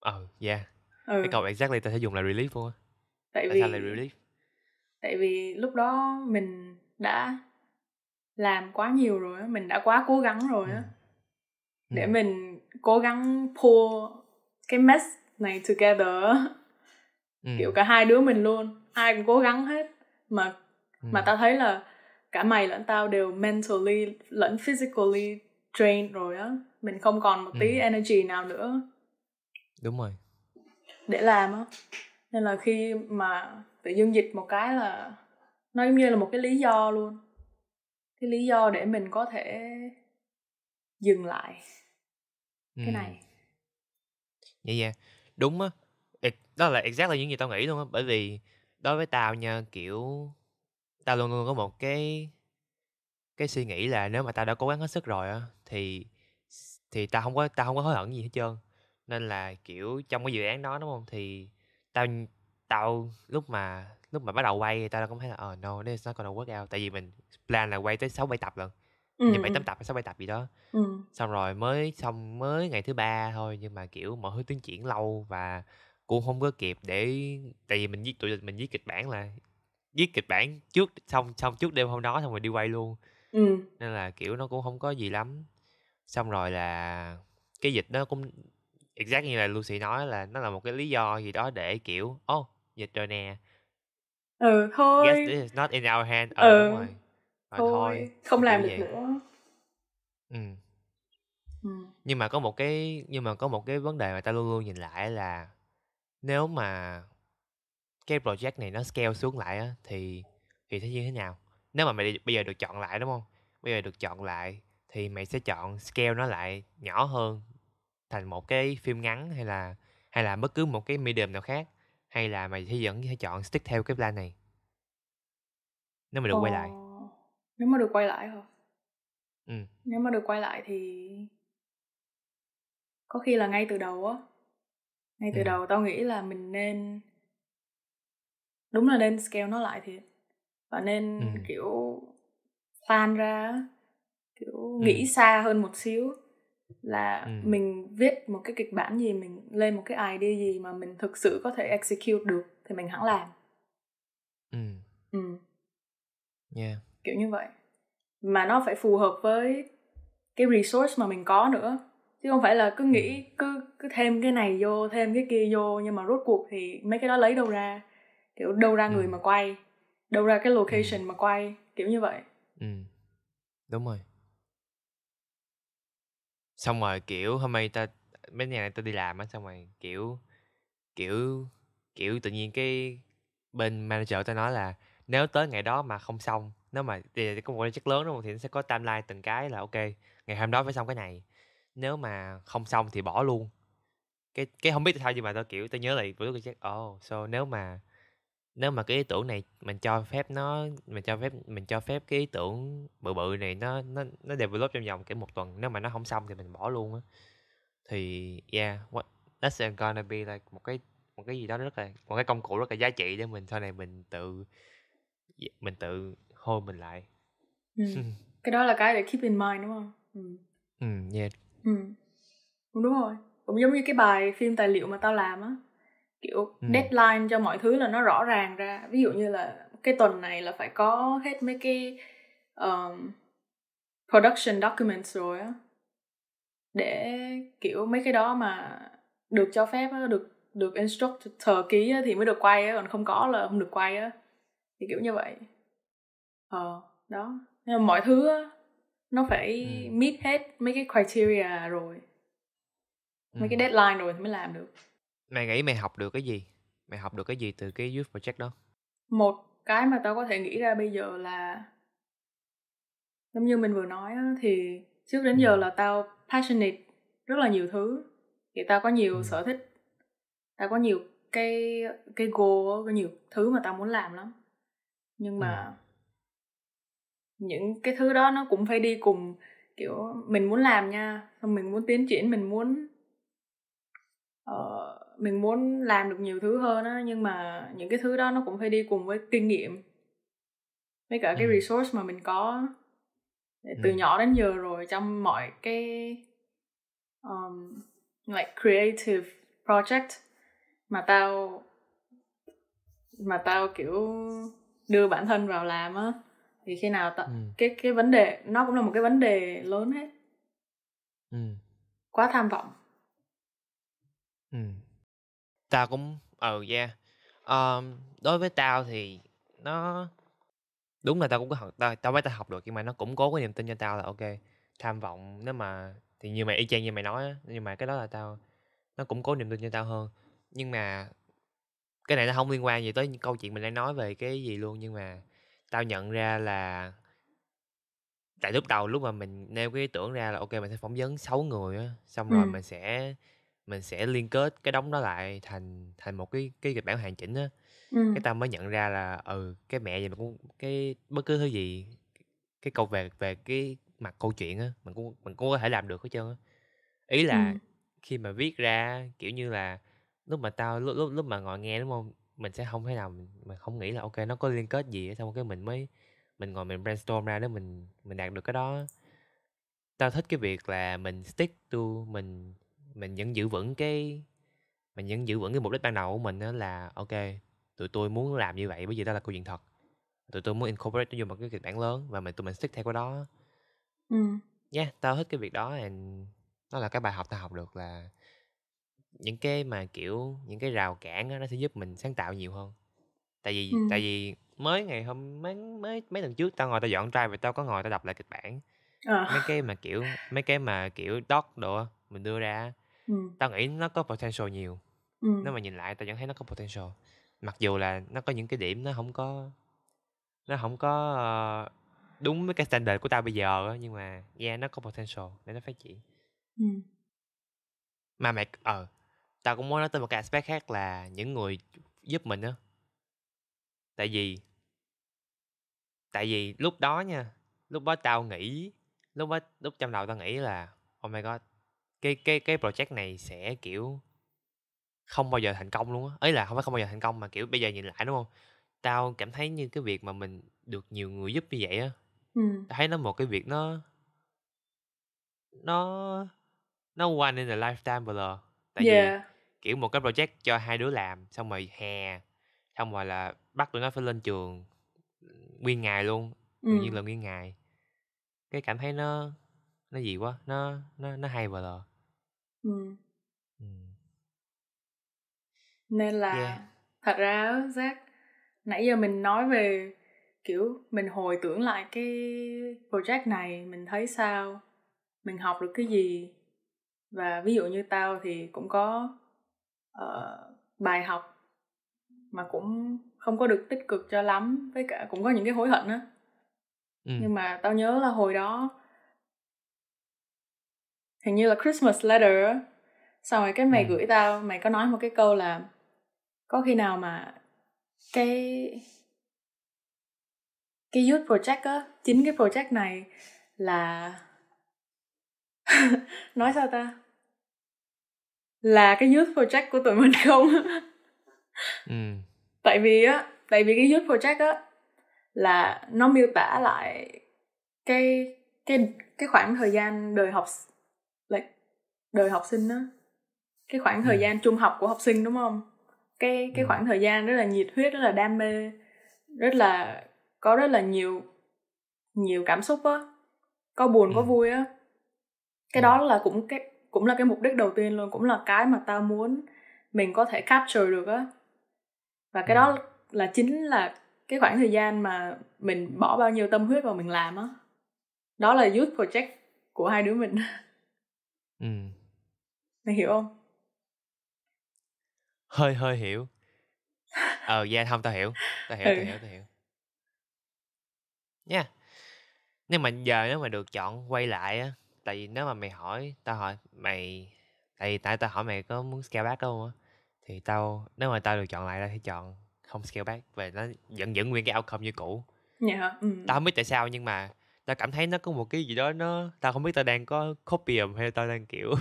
ờ oh, dạ. yeah ừ. cái câu exactly tao sẽ dùng là relief luôn tại, tại vì sao là relief tại vì lúc đó mình đã làm quá nhiều rồi á mình đã quá cố gắng rồi á ừ. để ừ. mình cố gắng pull cái mess này together ừ. kiểu cả hai đứa mình luôn ai cũng cố gắng hết mà ừ. mà tao thấy là cả mày lẫn tao đều mentally lẫn physically drained rồi á mình không còn một ừ. tí ừ. energy nào nữa đúng rồi để làm á nên là khi mà tự dưng dịch một cái là nó giống như là một cái lý do luôn cái lý do để mình có thể dừng lại cái này dạ dạ đúng á đó là exact là những gì tao nghĩ luôn á bởi vì đối với tao nha kiểu tao luôn luôn có một cái cái suy nghĩ là nếu mà tao đã cố gắng hết sức rồi á thì thì tao không có tao không có hối hận gì hết trơn nên là kiểu trong cái dự án đó đúng không thì tao tao lúc mà lúc mà bắt đầu quay tao đã cũng thấy là ờ uh, no this is not gonna work out tại vì mình plan là quay tới sáu 7 tập lần như bảy tám tập hay sáu bảy tập gì đó ừ. xong rồi mới xong mới ngày thứ ba thôi nhưng mà kiểu mọi thứ tiến triển lâu và cũng không có kịp để tại vì mình viết tụi mình viết kịch bản là viết kịch bản trước xong xong trước đêm hôm đó xong rồi đi quay luôn ừ. nên là kiểu nó cũng không có gì lắm xong rồi là cái dịch nó cũng exact như là Lucy nói là nó là một cái lý do gì đó để kiểu ô oh, dịch rồi nè ừ thôi Guess this is not in our hand ừ, ừ. đúng rồi thôi, thôi không làm được nữa ừ. ừ nhưng mà có một cái nhưng mà có một cái vấn đề mà ta luôn luôn nhìn lại là nếu mà cái project này nó scale xuống lại á, thì thì thế như thế nào nếu mà mày bây giờ được chọn lại đúng không bây giờ được chọn lại thì mày sẽ chọn scale nó lại nhỏ hơn thành một cái phim ngắn hay là hay là bất cứ một cái medium nào khác hay là mày sẽ vẫn sẽ chọn stick theo cái plan này nếu mà được quay ờ. lại nếu mà được quay lại hả ừ. nếu mà được quay lại thì có khi là ngay từ đầu á ngay từ ừ. đầu tao nghĩ là mình nên đúng là nên scale nó lại thiệt và nên ừ. kiểu plan ra kiểu ừ. nghĩ xa hơn một xíu là ừ. mình viết một cái kịch bản gì mình lên một cái idea gì mà mình thực sự có thể execute được thì mình hẳn làm ừ ừ yeah kiểu như vậy mà nó phải phù hợp với cái resource mà mình có nữa chứ không phải là cứ nghĩ ừ. cứ cứ thêm cái này vô thêm cái kia vô nhưng mà rốt cuộc thì mấy cái đó lấy đâu ra kiểu đâu ra người ừ. mà quay đâu ra cái location ừ. mà quay kiểu như vậy ừ đúng rồi xong rồi kiểu hôm nay ta mấy ngày này ta đi làm á xong rồi kiểu kiểu kiểu tự nhiên cái bên manager ta nói là nếu tới ngày đó mà không xong nếu mà thì có một project lớn đúng không thì nó sẽ có timeline từng cái là ok ngày hôm đó phải xong cái này nếu mà không xong thì bỏ luôn cái cái không biết tại sao nhưng mà tôi kiểu tôi nhớ lại bữa cái check oh so nếu mà nếu mà cái ý tưởng này mình cho phép nó mình cho phép mình cho phép cái ý tưởng bự bự này nó nó nó develop trong vòng kiểu một tuần nếu mà nó không xong thì mình bỏ luôn á thì yeah what that's gonna be like một cái một cái gì đó rất là một cái công cụ rất là giá trị để mình sau này mình tự Dạ, mình tự hôi mình lại ừ. cái đó là cái để keep in mind đúng không ừ ừ yeah ừ đúng rồi cũng giống như cái bài phim tài liệu mà tao làm á kiểu ừ. deadline cho mọi thứ là nó rõ ràng ra ví dụ như là cái tuần này là phải có hết mấy cái um, production documents rồi á để kiểu mấy cái đó mà được cho phép á, được được instructor ký á, thì mới được quay á, còn không có là không được quay á thì kiểu như vậy ờ đó nên là mọi thứ á, nó phải ừ. meet hết mấy cái criteria rồi ừ. mấy cái deadline rồi thì mới làm được mày nghĩ mày học được cái gì mày học được cái gì từ cái youth project đó một cái mà tao có thể nghĩ ra bây giờ là giống như mình vừa nói á, thì trước đến giờ là tao passionate rất là nhiều thứ thì tao có nhiều ừ. sở thích tao có nhiều cái cái goal có nhiều thứ mà tao muốn làm lắm nhưng ừ. mà à. những cái thứ đó nó cũng phải đi cùng kiểu mình muốn làm nha xong mình muốn tiến triển mình muốn uh, mình muốn làm được nhiều thứ hơn á nhưng mà những cái thứ đó nó cũng phải đi cùng với kinh nghiệm với cả cái ừ. resource mà mình có từ ừ. nhỏ đến giờ rồi trong mọi cái um, like creative project mà tao mà tao kiểu đưa bản thân vào làm á thì khi nào t- ừ. cái cái vấn đề nó cũng là một cái vấn đề lớn hết ừ. quá tham vọng ừ. tao cũng ờ oh, yeah um, đối với tao thì nó đúng là tao cũng có học tao tao mới tao học được nhưng mà nó cũng cố cái niềm tin cho tao là ok tham vọng nếu mà thì như mày y chang như mày nói nhưng mà cái đó là tao nó cũng cố niềm tin cho tao hơn nhưng mà cái này nó không liên quan gì tới câu chuyện mình đang nói về cái gì luôn nhưng mà tao nhận ra là tại lúc đầu lúc mà mình nêu cái ý tưởng ra là ok mình sẽ phỏng vấn 6 người á xong ừ. rồi mình sẽ mình sẽ liên kết cái đống đó lại thành thành một cái cái kịch bản hoàn chỉnh á ừ. cái tao mới nhận ra là ừ cái mẹ gì mà cũng cái bất cứ thứ gì cái câu về về cái mặt câu chuyện á mình cũng mình cũng có thể làm được hết trơn á ý là ừ. khi mà viết ra kiểu như là lúc mà tao lúc lúc lúc mà ngồi nghe đúng không mình sẽ không thể nào mình, mình không nghĩ là ok nó có liên kết gì xong cái mình mới mình ngồi mình brainstorm ra để mình mình đạt được cái đó tao thích cái việc là mình stick to mình mình vẫn giữ vững cái mình vẫn giữ vững cái mục đích ban đầu của mình đó là ok tụi tôi muốn làm như vậy bởi vì đó là câu chuyện thật tụi tôi muốn incorporate nó vô một cái kịch bản lớn và mình tụi mình stick theo cái đó ừ yeah tao thích cái việc đó and nó là cái bài học tao học được là những cái mà kiểu những cái rào cản đó, nó sẽ giúp mình sáng tạo nhiều hơn tại vì ừ. tại vì mới ngày hôm mấy mấy mấy tuần trước tao ngồi tao dọn trai và tao có ngồi tao đọc lại kịch bản à. mấy cái mà kiểu mấy cái mà kiểu doc đồ mình đưa ra ừ. tao nghĩ nó có potential nhiều ừ. nếu mà nhìn lại tao vẫn thấy nó có potential mặc dù là nó có những cái điểm nó không có nó không có ờ, đúng với cái standard của tao bây giờ nhưng mà yeah nó có potential để nó phát triển ừ. mà mày ờ uh, tao cũng muốn nói tới một cái aspect khác là những người giúp mình á tại vì tại vì lúc đó nha lúc đó tao nghĩ lúc đó lúc trong đầu tao nghĩ là oh my god cái cái cái project này sẽ kiểu không bao giờ thành công luôn á ấy là không phải không bao giờ thành công mà kiểu bây giờ nhìn lại đúng không tao cảm thấy như cái việc mà mình được nhiều người giúp như vậy á ừ. thấy nó một cái việc nó nó nó one in a lifetime blur tại yeah. vì kiểu một cái project cho hai đứa làm xong rồi hè xong rồi là bắt tụi nó phải lên trường nguyên ngày luôn ừ. tự nhiên là nguyên ngày cái cảm thấy nó nó gì quá nó nó nó hay vào rồi ừ. ừ. nên là yeah. thật ra giác nãy giờ mình nói về kiểu mình hồi tưởng lại cái project này mình thấy sao mình học được cái gì và ví dụ như tao thì cũng có uh, bài học mà cũng không có được tích cực cho lắm với cả cũng có những cái hối hận á ừ. nhưng mà tao nhớ là hồi đó hình như là Christmas letter xong rồi cái mày ừ. gửi tao mày có nói một cái câu là có khi nào mà cái cái youth project á chính cái project này là nói sao ta là cái youth project của tụi mình không ừ. tại vì á tại vì cái youth project á là nó miêu tả lại cái cái cái khoảng thời gian đời học like đời học sinh á cái khoảng thời ừ. gian trung học của học sinh đúng không cái cái ừ. khoảng thời gian rất là nhiệt huyết rất là đam mê rất là có rất là nhiều nhiều cảm xúc á có buồn có ừ. vui á cái đó là cũng cái cũng là cái mục đích đầu tiên luôn cũng là cái mà tao muốn mình có thể capture được á và cái đó ừ. là chính là cái khoảng thời gian mà mình bỏ bao nhiêu tâm huyết vào mình làm á đó. đó là youth project của hai đứa mình ừ mày hiểu không hơi hơi hiểu ờ dạ không tao hiểu tao hiểu ừ. tao hiểu tao hiểu nha yeah. nếu mà giờ nếu mà được chọn quay lại á tại vì nếu mà mày hỏi tao hỏi mày tại vì tại tao hỏi mày có muốn scale back không á thì tao nếu mà tao được chọn lại tao sẽ chọn không scale back về nó vẫn giữ nguyên cái outcome như cũ dạ ừ. tao không biết tại sao nhưng mà tao cảm thấy nó có một cái gì đó nó tao không biết tao đang có copy hay tao đang kiểu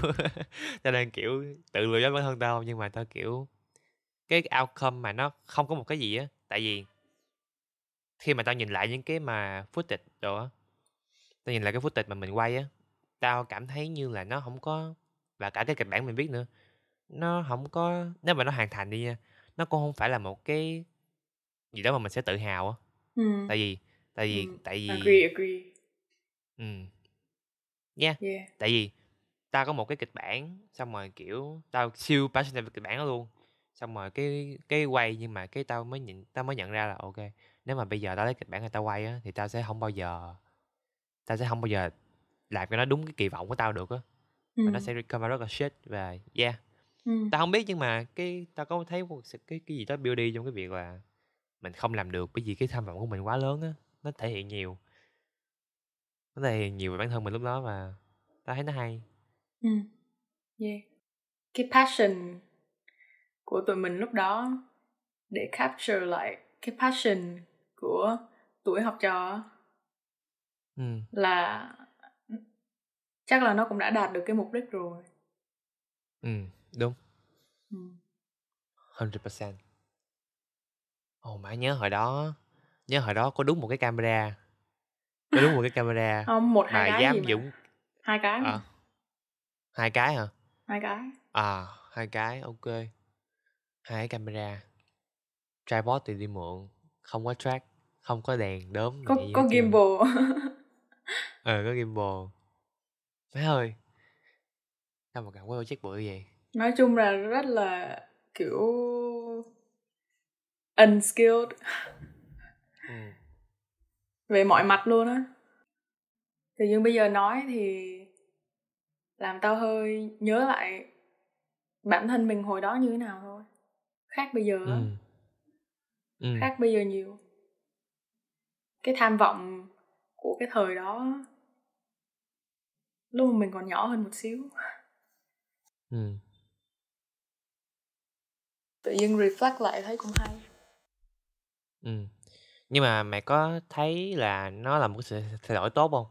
tao đang kiểu tự lừa dối bản thân tao nhưng mà tao kiểu cái outcome mà nó không có một cái gì á tại vì khi mà tao nhìn lại những cái mà footage đồ á tao nhìn lại cái footage mà mình quay á tao cảm thấy như là nó không có và cả cái kịch bản mình biết nữa, nó không có nếu mà nó hoàn thành đi nha, nó cũng không phải là một cái gì đó mà mình sẽ tự hào á. Ừm. Tại vì tại vì Ừm, tại vì agree, agree. Ừm. Yeah, Yeah. tại vì tao có một cái kịch bản, xong rồi, kiểu, tao siêu passionate về kịch bản đó luôn, xong rồi cái cái quay nhưng mà cái tao mới nhận tao mới nhận ra là ok nếu mà bây giờ tao lấy kịch bản rồi tao quay á, thì tao sẽ không bao giờ tao sẽ không bao giờ làm cho nó đúng cái kỳ vọng của tao được á ừ. nó sẽ recover rất là shit và yeah ừ. tao không biết nhưng mà cái tao có thấy một cái cái gì đó beauty trong cái việc là mình không làm được bởi vì cái tham vọng của mình quá lớn á nó thể hiện nhiều nó thể hiện nhiều về bản thân mình lúc đó và tao thấy nó hay ừ. yeah. cái passion của tụi mình lúc đó để capture lại cái passion của tuổi học trò ừ. là chắc là nó cũng đã đạt được cái mục đích rồi ừ đúng ừ. 100% Ồ oh, mà nhớ hồi đó Nhớ hồi đó có đúng một cái camera Có đúng một cái camera Không, một hai cái dám gì mà. Hai cái à, Hai cái hả? Hai cái À, hai cái, ok Hai cái camera Tripod thì đi mượn Không có track Không có đèn, đốm Có, có gimbal Ừ, có gimbal má ơi sao mà cảm quay chắc bự vậy nói chung là rất là kiểu unskilled ừ. về mọi mặt luôn á thì nhưng bây giờ nói thì làm tao hơi nhớ lại bản thân mình hồi đó như thế nào thôi khác bây giờ ừ. Ừ. khác bây giờ nhiều cái tham vọng của cái thời đó lúc mà mình còn nhỏ hơn một xíu ừ. tự nhiên reflect lại thấy cũng hay ừ. nhưng mà mẹ có thấy là nó là một sự thay đổi tốt không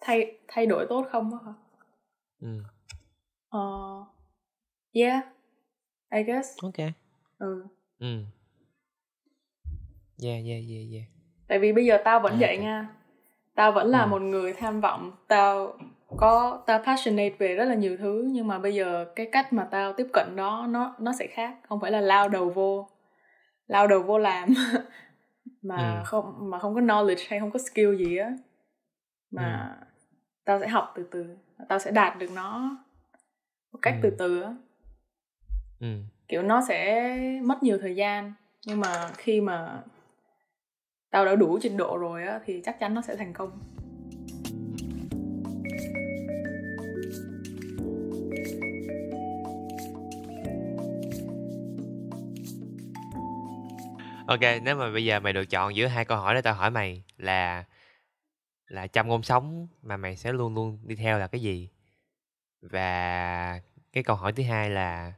thay thay đổi tốt không hả ừ uh, yeah I guess ok ừ ừ yeah yeah yeah yeah tại vì bây giờ tao vẫn à, vậy nha tao vẫn là ừ. một người tham vọng tao có tao passionate về rất là nhiều thứ nhưng mà bây giờ cái cách mà tao tiếp cận đó nó nó sẽ khác không phải là lao đầu vô lao đầu vô làm mà ừ. không mà không có knowledge hay không có skill gì á mà ừ. tao sẽ học từ từ tao sẽ đạt được nó một cách ừ. từ từ á ừ. kiểu nó sẽ mất nhiều thời gian nhưng mà khi mà tao đã đủ trình độ rồi á thì chắc chắn nó sẽ thành công ok nếu mà bây giờ mày được chọn giữa hai câu hỏi đó tao hỏi mày là là trong ngôn sống mà mày sẽ luôn luôn đi theo là cái gì và cái câu hỏi thứ hai là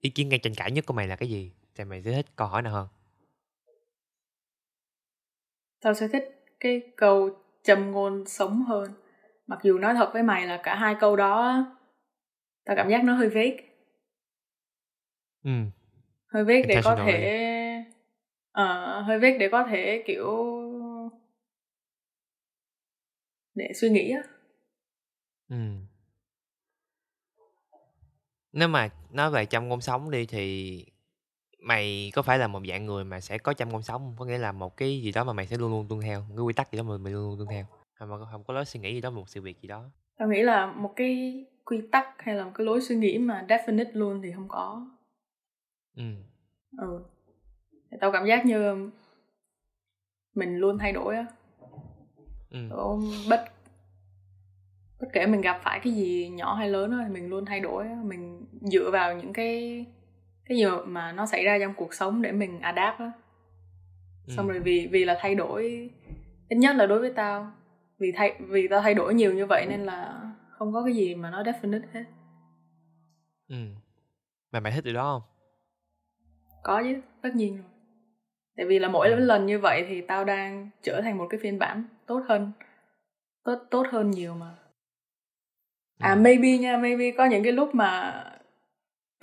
ý kiến ngay tranh cãi nhất của mày là cái gì thì mày sẽ thích câu hỏi nào hơn tao sẽ thích cái câu châm ngôn sống hơn mặc dù nói thật với mày là cả hai câu đó tao cảm giác nó hơi vague ừ. hơi vague để có thể uh, hơi vague để có thể kiểu để suy nghĩ á ừ nếu mà nói về chăm ngôn sống đi thì mày có phải là một dạng người mà sẽ có trăm con sống có nghĩa là một cái gì đó mà mày sẽ luôn luôn tuân theo một cái quy tắc gì đó mà mày luôn luôn tuân theo hay mà không có lối suy nghĩ gì đó một sự việc gì đó tao nghĩ là một cái quy tắc hay là một cái lối suy nghĩ mà definite luôn thì không có ừ ừ tao cảm giác như mình luôn thay đổi á ừ. bất bất kể mình gặp phải cái gì nhỏ hay lớn đó, thì mình luôn thay đổi mình dựa vào những cái cái gì mà nó xảy ra trong cuộc sống để mình adapt á ừ. xong rồi ừ. vì vì là thay đổi ít nhất là đối với tao vì thay vì tao thay đổi nhiều như vậy nên là không có cái gì mà nó definite hết ừ mà mày thích điều đó không có chứ tất nhiên rồi tại vì là mỗi ừ. lần như vậy thì tao đang trở thành một cái phiên bản tốt hơn tốt tốt hơn nhiều mà à ừ. maybe nha maybe có những cái lúc mà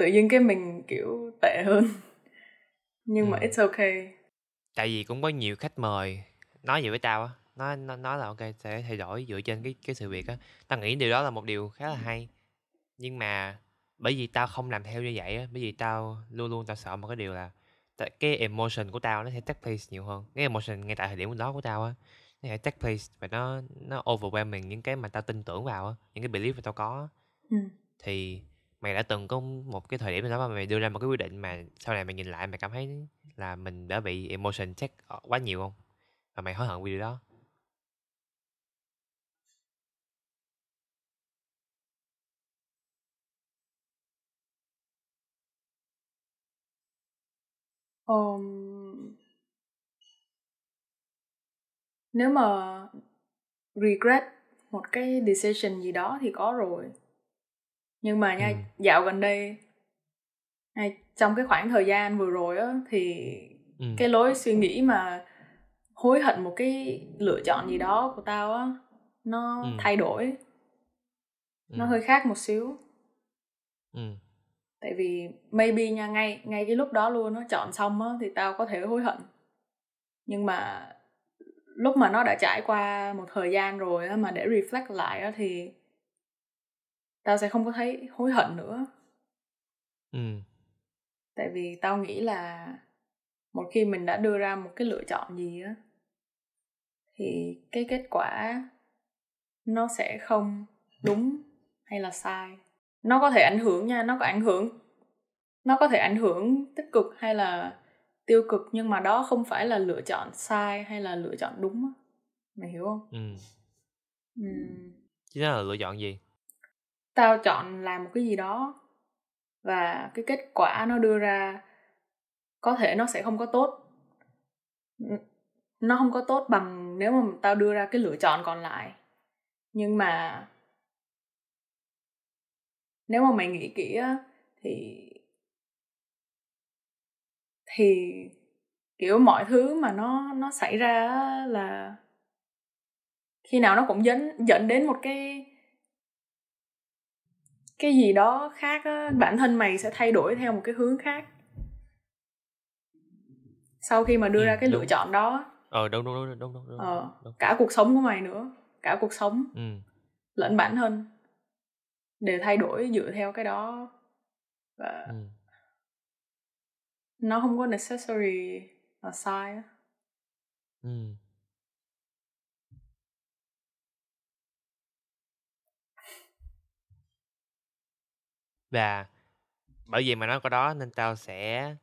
tự nhiên cái mình kiểu tệ hơn nhưng ừ. mà it's okay tại vì cũng có nhiều khách mời nói gì với tao á nó nó nói là ok sẽ thay đổi dựa trên cái cái sự việc á tao nghĩ điều đó là một điều khá là ừ. hay nhưng mà bởi vì tao không làm theo như vậy á bởi vì tao luôn luôn tao sợ một cái điều là cái emotion của tao nó sẽ take place nhiều hơn cái emotion ngay tại thời điểm đó của tao á nó sẽ take place và nó nó overwhelming những cái mà tao tin tưởng vào á những cái belief mà tao có á. ừ. thì mày đã từng có một cái thời điểm nào đó mà mày đưa ra một cái quyết định mà sau này mày nhìn lại mày cảm thấy là mình đã bị emotion check ờ, quá nhiều không và mày hối hận vì điều đó um, nếu mà regret một cái decision gì đó thì có rồi nhưng mà nha ừ. dạo gần đây hay, trong cái khoảng thời gian vừa rồi á thì ừ. cái lối suy nghĩ mà hối hận một cái lựa chọn gì ừ. đó của tao á nó ừ. thay đổi ừ. nó hơi khác một xíu ừ. tại vì maybe nha ngay ngay cái lúc đó luôn nó chọn xong á thì tao có thể hối hận nhưng mà lúc mà nó đã trải qua một thời gian rồi á mà để reflect lại á thì tao sẽ không có thấy hối hận nữa ừ tại vì tao nghĩ là một khi mình đã đưa ra một cái lựa chọn gì á thì cái kết quả nó sẽ không đúng hay là sai nó có thể ảnh hưởng nha nó có ảnh hưởng nó có thể ảnh hưởng tích cực hay là tiêu cực nhưng mà đó không phải là lựa chọn sai hay là lựa chọn đúng mày hiểu không ừ ừ chính là lựa chọn gì tao chọn làm một cái gì đó và cái kết quả nó đưa ra có thể nó sẽ không có tốt nó không có tốt bằng nếu mà tao đưa ra cái lựa chọn còn lại nhưng mà nếu mà mày nghĩ kỹ á thì thì kiểu mọi thứ mà nó nó xảy ra là khi nào nó cũng dẫn dẫn đến một cái cái gì đó khác á, bản thân mày sẽ thay đổi theo một cái hướng khác sau khi mà đưa ừ, ra cái đúng. lựa chọn đó ờ đúng đúng đúng đúng đúng, đúng, ờ, cả cuộc sống của mày nữa cả cuộc sống ừ. lẫn bản thân để thay đổi dựa theo cái đó và ừ. nó không có necessary là sai á ừ. và bởi vì mà nói có đó nên tao sẽ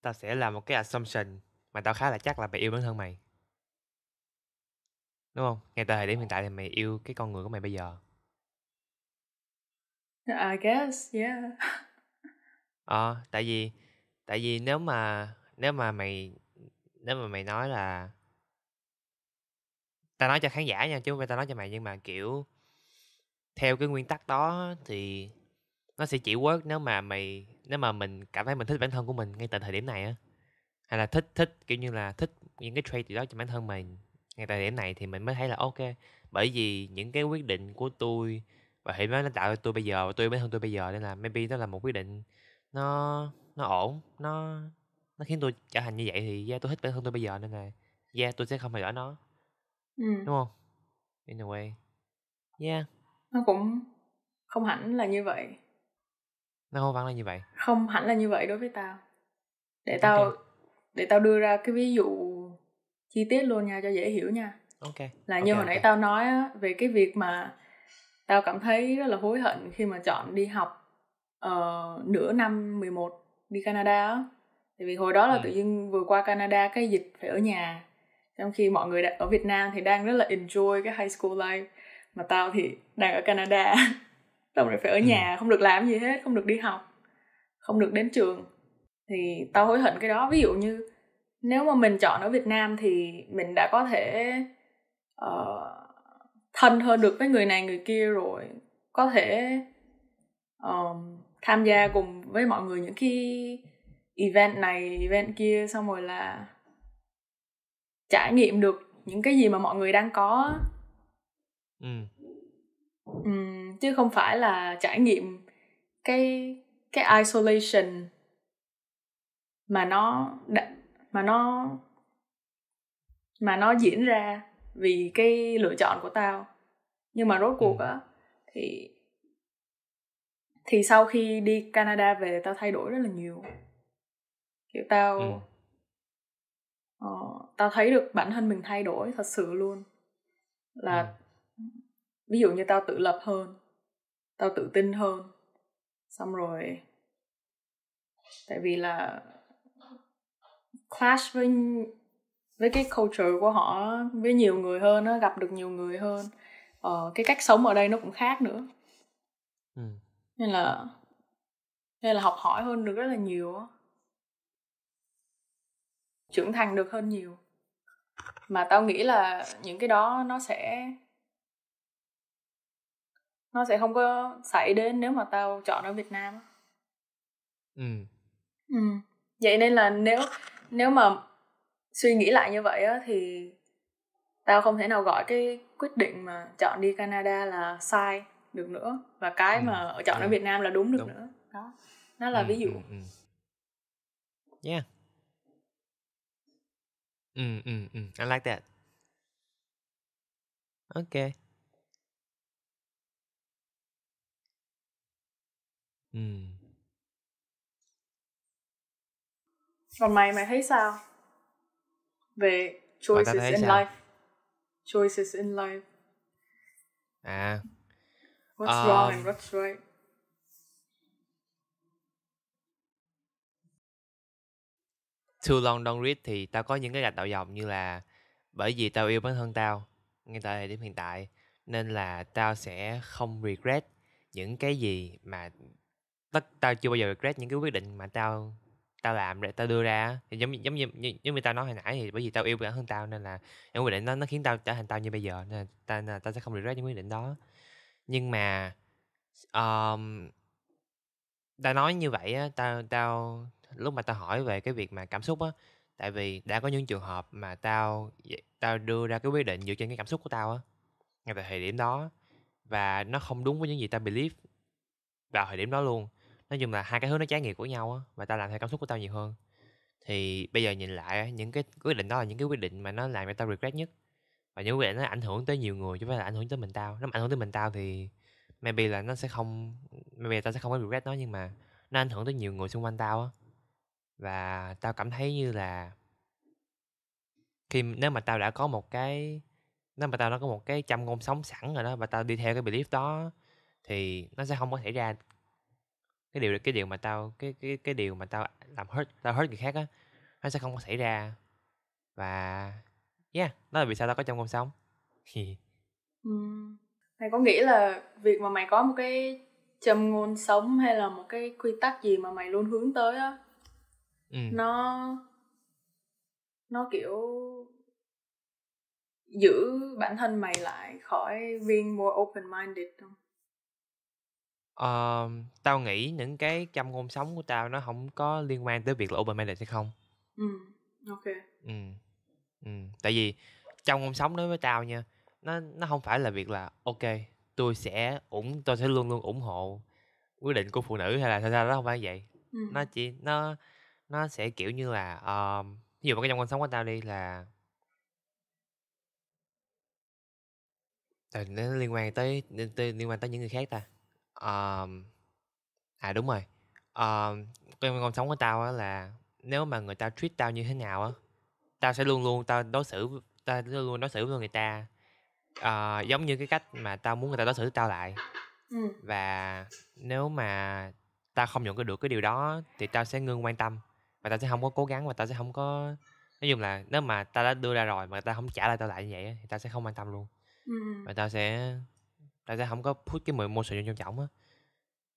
tao sẽ làm một cái assumption mà tao khá là chắc là mày yêu bản thân mày đúng không ngay từ thời điểm hiện tại thì mày yêu cái con người của mày bây giờ I guess yeah ờ à, tại vì tại vì nếu mà nếu mà mày nếu mà mày nói là tao nói cho khán giả nha chứ không phải tao nói cho mày nhưng mà kiểu theo cái nguyên tắc đó thì nó sẽ chỉ work nếu mà mày nếu mà mình cảm thấy mình thích bản thân của mình ngay tại thời điểm này á hay là thích thích kiểu như là thích những cái trait gì đó cho bản thân mình ngay tại điểm này thì mình mới thấy là ok bởi vì những cái quyết định của tôi và hệ nó tạo cho tôi bây giờ và tôi bản thân tôi bây giờ nên là maybe đó là một quyết định nó nó ổn nó nó khiến tôi trở thành như vậy thì yeah, tôi thích bản thân tôi bây giờ nên là yeah tôi sẽ không phải đỡ nó ừ. đúng không in a way yeah nó cũng không hẳn là như vậy nó không vẫn là như vậy không hẳn là như vậy đối với tao để okay. tao để tao đưa ra cái ví dụ chi tiết luôn nha cho dễ hiểu nha ok là okay, như hồi okay. nãy tao nói về cái việc mà tao cảm thấy rất là hối hận khi mà chọn đi học uh, nửa năm 11 đi Canada á tại vì hồi đó là ừ. tự nhiên vừa qua Canada cái dịch phải ở nhà trong khi mọi người ở Việt Nam thì đang rất là enjoy cái high school life mà tao thì đang ở Canada tao lại phải ở ừ. nhà không được làm gì hết không được đi học không được đến trường thì tao hối hận cái đó ví dụ như nếu mà mình chọn ở việt nam thì mình đã có thể uh, thân hơn được với người này người kia rồi có thể um, tham gia cùng với mọi người những cái event này event kia xong rồi là trải nghiệm được những cái gì mà mọi người đang có ừ um, chứ không phải là trải nghiệm cái cái isolation mà nó mà nó mà nó diễn ra vì cái lựa chọn của tao nhưng mà rốt cuộc á thì thì sau khi đi Canada về tao thay đổi rất là nhiều kiểu tao ừ. uh, tao thấy được bản thân mình thay đổi thật sự luôn là ừ ví dụ như tao tự lập hơn tao tự tin hơn xong rồi tại vì là clash với với cái culture của họ với nhiều người hơn nó gặp được nhiều người hơn ờ, cái cách sống ở đây nó cũng khác nữa ừ. nên là nên là học hỏi hơn được rất là nhiều trưởng thành được hơn nhiều mà tao nghĩ là những cái đó nó sẽ nó sẽ không có xảy đến nếu mà tao chọn ở Việt Nam ừ ừ vậy nên là nếu nếu mà suy nghĩ lại như vậy á thì tao không thể nào gọi cái quyết định mà chọn đi Canada là sai được nữa và cái ừ. mà chọn ừ. ở Việt Nam là đúng được đúng. nữa đó nó là ừ, ví ừ, dụ ừ, yeah ừ ừ ừ I like that okay ừ. còn mày mày thấy sao về choices in sao? life choices in life à what's um, wrong and what's right Too Long Don't Read thì tao có những cái gạch đạo dòng như là bởi vì tao yêu bản thân tao ngay tại thời điểm hiện tại nên là tao sẽ không regret những cái gì mà tao, tao chưa bao giờ regret những cái quyết định mà tao tao làm để tao đưa ra thì giống giống như giống, giống như tao nói hồi nãy thì bởi vì tao yêu bản hơn tao nên là những quyết định nó nó khiến tao trở thành tao như bây giờ nên là tao, là tao sẽ không regret những quyết định đó nhưng mà um, tao nói như vậy á tao tao lúc mà tao hỏi về cái việc mà cảm xúc á tại vì đã có những trường hợp mà tao tao đưa ra cái quyết định dựa trên cái cảm xúc của tao á ngay tại thời điểm đó và nó không đúng với những gì tao believe vào thời điểm đó luôn nói chung là hai cái hướng nó trái ngược của nhau á và tao làm theo cảm xúc của tao nhiều hơn thì bây giờ nhìn lại những cái quyết định đó là những cái quyết định mà nó làm cho tao regret nhất và những quyết định nó ảnh hưởng tới nhiều người chứ không phải là ảnh hưởng tới mình tao nó ảnh hưởng tới mình tao thì maybe là nó sẽ không maybe tao sẽ không có regret nó nhưng mà nó ảnh hưởng tới nhiều người xung quanh tao á và tao cảm thấy như là khi nếu mà tao đã có một cái nếu mà tao đã có một cái trăm ngôn sống sẵn rồi đó và tao đi theo cái belief đó thì nó sẽ không có xảy ra cái điều cái điều mà tao cái cái cái điều mà tao làm hết tao hết người khác á nó sẽ không có xảy ra và yeah đó là vì sao tao có trong con sống ừ. mày có nghĩ là việc mà mày có một cái châm ngôn sống hay là một cái quy tắc gì mà mày luôn hướng tới á ừ. nó nó kiểu giữ bản thân mày lại khỏi being more open minded không Ờ, tao nghĩ những cái châm ngôn sống của tao nó không có liên quan tới việc là open minded hay không. Ừ, ok. Ừ. Ừ, tại vì trong ngôn sống đối với tao nha, nó nó không phải là việc là ok, tôi sẽ ủng tôi sẽ luôn luôn ủng hộ quyết định của phụ nữ hay là sao sao đó không phải vậy. Ừ. Nó chỉ nó nó sẽ kiểu như là uh, ờ, ví dụ mà cái trong ngôn sống của tao đi là à nó liên quan tới, tới liên quan tới những người khác ta um, à đúng rồi um, cái con sống của tao á là nếu mà người ta treat tao như thế nào á tao sẽ luôn luôn tao đối xử tao luôn luôn đối xử với người ta uh, giống như cái cách mà tao muốn người ta đối xử với tao lại ừ. và nếu mà tao không nhận được cái điều đó thì tao sẽ ngưng quan tâm và tao sẽ không có cố gắng và tao sẽ không có nói chung là nếu mà tao đã đưa ra rồi mà tao không trả lại tao lại như vậy thì tao sẽ không quan tâm luôn ừ. và tao sẽ tại sao không có put cái 10 emotion vô trong trọng á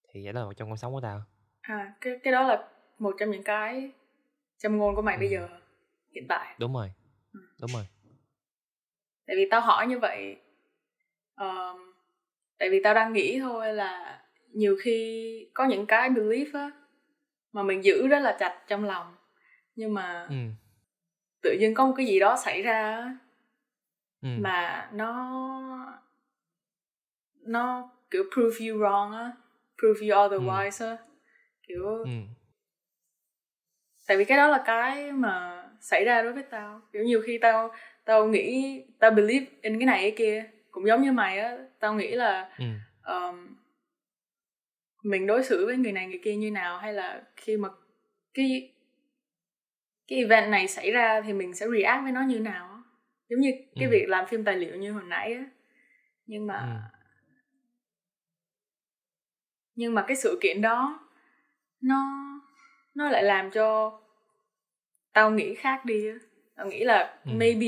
thì vậy đó là một trong con sống của tao à cái cái đó là một trong những cái châm ngôn của mày ừ. bây giờ hiện tại đúng rồi ừ. đúng rồi tại vì tao hỏi như vậy uh, tại vì tao đang nghĩ thôi là nhiều khi có những cái belief á mà mình giữ rất là chặt trong lòng nhưng mà ừ. tự nhiên có một cái gì đó xảy ra ừ. mà nó nó kiểu prove you wrong á prove you otherwise ừ. á ừ. kiểu ừ. tại vì cái đó là cái mà xảy ra đối với tao kiểu nhiều khi tao tao nghĩ tao believe in cái này cái kia cũng giống như mày á tao nghĩ là ừ. um, mình đối xử với người này người kia như nào hay là khi mà cái cái event này xảy ra thì mình sẽ react với nó như nào giống như cái ừ. việc làm phim tài liệu như hồi nãy á nhưng mà ừ nhưng mà cái sự kiện đó nó nó lại làm cho tao nghĩ khác đi tao nghĩ là ừ. maybe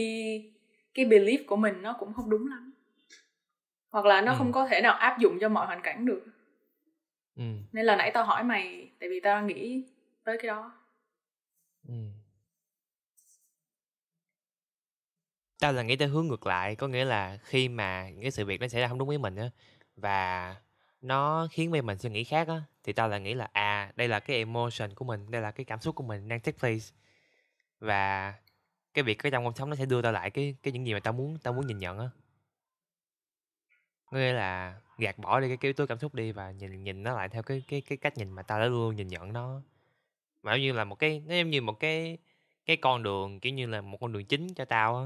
cái belief của mình nó cũng không đúng lắm hoặc là nó ừ. không có thể nào áp dụng cho mọi hoàn cảnh được ừ. nên là nãy tao hỏi mày tại vì tao nghĩ tới cái đó ừ. tao là nghĩ tới hướng ngược lại có nghĩa là khi mà những cái sự việc nó xảy ra không đúng với mình á và nó khiến bên mình suy nghĩ khác á thì tao lại nghĩ là à đây là cái emotion của mình đây là cái cảm xúc của mình đang take place và cái việc cái trong cuộc sống nó sẽ đưa tao lại cái cái những gì mà tao muốn tao muốn nhìn nhận á nghĩa là gạt bỏ đi cái, cái yếu tố cảm xúc đi và nhìn nhìn nó lại theo cái cái cái cách nhìn mà tao đã luôn nhìn nhận nó mà giống như là một cái nó giống như một cái cái con đường kiểu như là một con đường chính cho tao á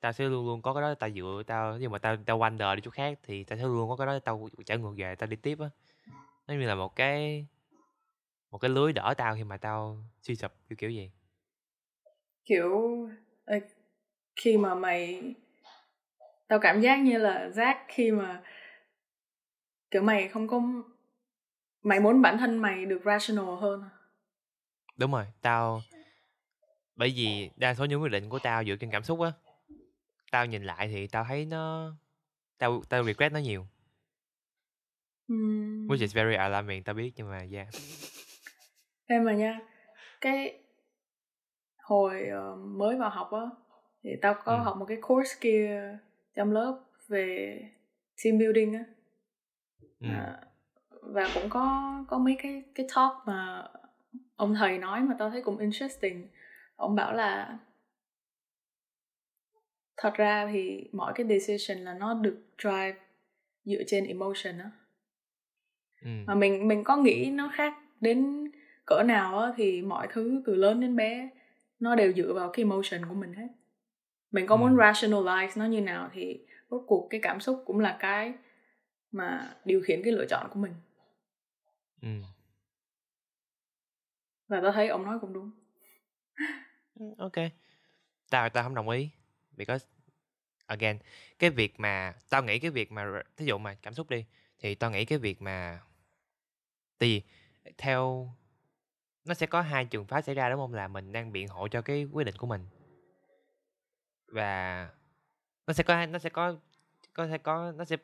tao sẽ luôn luôn có cái đó tao dựa tao nhưng mà tao tao wander đi chỗ khác thì tao sẽ luôn có cái đó tao trả ngược về tao đi tiếp á nó như là một cái một cái lưới đỡ tao khi mà tao suy sụp kiểu kiểu gì kiểu khi mà mày tao cảm giác như là giác khi mà kiểu mày không có mày muốn bản thân mày được rational hơn à? đúng rồi tao bởi vì đa số những quyết định của tao dựa trên cảm xúc á tao nhìn lại thì tao thấy nó tao tao regret nó nhiều uhm. which is very alarming tao biết nhưng mà yeah em mà nha cái hồi ờ, mới vào học á thì tao có ừ. học một cái course kia trong lớp về team building á ừ. à, và cũng có có mấy cái cái talk mà ông thầy nói mà tao thấy cũng interesting ông bảo là thật ra thì mỗi cái decision là nó được drive dựa trên emotion á ừ. mà mình mình có nghĩ nó khác đến cỡ nào á thì mọi thứ từ lớn đến bé nó đều dựa vào cái emotion của mình hết mình có ừ. muốn rationalize nó như nào thì rốt cuộc cái cảm xúc cũng là cái mà điều khiển cái lựa chọn của mình ừ. và tao thấy ông nói cũng đúng ừ, ok tao tao không đồng ý because again cái việc mà tao nghĩ cái việc mà thí dụ mà cảm xúc đi thì tao nghĩ cái việc mà thì theo nó sẽ có hai trường phái xảy ra đúng không là mình đang biện hộ cho cái quyết định của mình và nó sẽ có nó sẽ có có sẽ có nó sẽ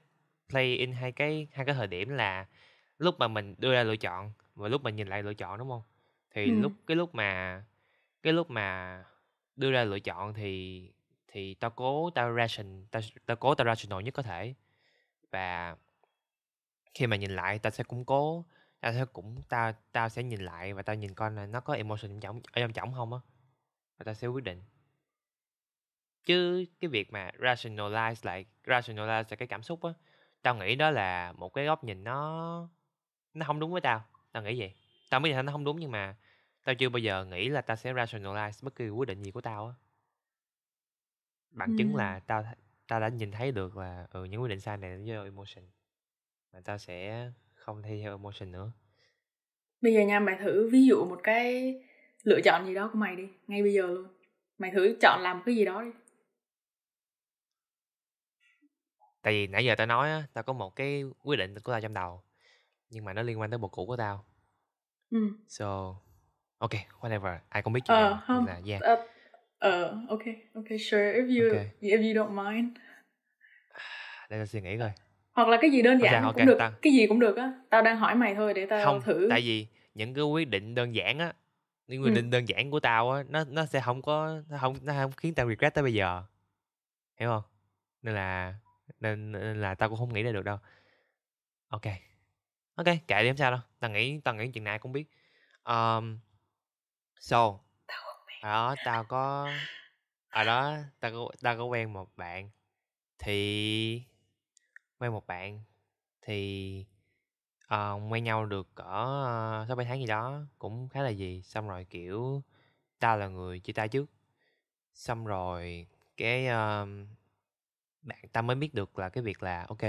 play in hai cái hai cái thời điểm là lúc mà mình đưa ra lựa chọn và lúc mình nhìn lại lựa chọn đúng không thì ừ. lúc cái lúc mà cái lúc mà đưa ra lựa chọn thì thì tao cố tao ration tao, tao cố tao rational nhất có thể và khi mà nhìn lại tao sẽ cũng cố tao sẽ cũng tao tao sẽ nhìn lại và tao nhìn coi là nó có emotion trong chổng ở trong chổng không á và tao sẽ quyết định chứ cái việc mà rationalize lại rationalize là cái cảm xúc á tao nghĩ đó là một cái góc nhìn nó nó không đúng với tao tao nghĩ vậy tao mới là nó không đúng nhưng mà tao chưa bao giờ nghĩ là tao sẽ rationalize bất kỳ quyết định gì của tao á bằng ừ. chứng là tao tao đã nhìn thấy được là ừ, những quyết định sai này là do emotion mà tao sẽ không thi theo emotion nữa bây giờ nha mày thử ví dụ một cái lựa chọn gì đó của mày đi ngay bây giờ luôn mày thử chọn làm cái gì đó đi tại vì nãy giờ tao nói á tao có một cái quyết định của tao trong đầu nhưng mà nó liên quan tới bộ cũ của tao ừ. so ok whatever ai cũng biết chuyện ờ, này không là yeah. uh, uh, okay okay sure if you okay. if you don't mind để tao suy nghĩ coi hoặc là cái gì đơn giản okay, cũng được tao... cái gì cũng được á tao đang hỏi mày thôi để tao không, thử tại vì những cái quyết định đơn giản á những quyết ừ. định ừ. đơn giản của tao á nó nó sẽ không có nó không nó không khiến tao regret tới bây giờ hiểu không nên là nên, nên là tao cũng không nghĩ ra được đâu ok ok kệ đi không sao đâu tao nghĩ tao nghĩ chuyện này cũng biết um, so đó tao có ở à, đó tao có tao có quen một bạn thì quen một bạn thì uh, quen nhau được cỡ sáu uh, bảy tháng gì đó cũng khá là gì xong rồi kiểu tao là người chia tay trước xong rồi cái uh, bạn tao mới biết được là cái việc là ok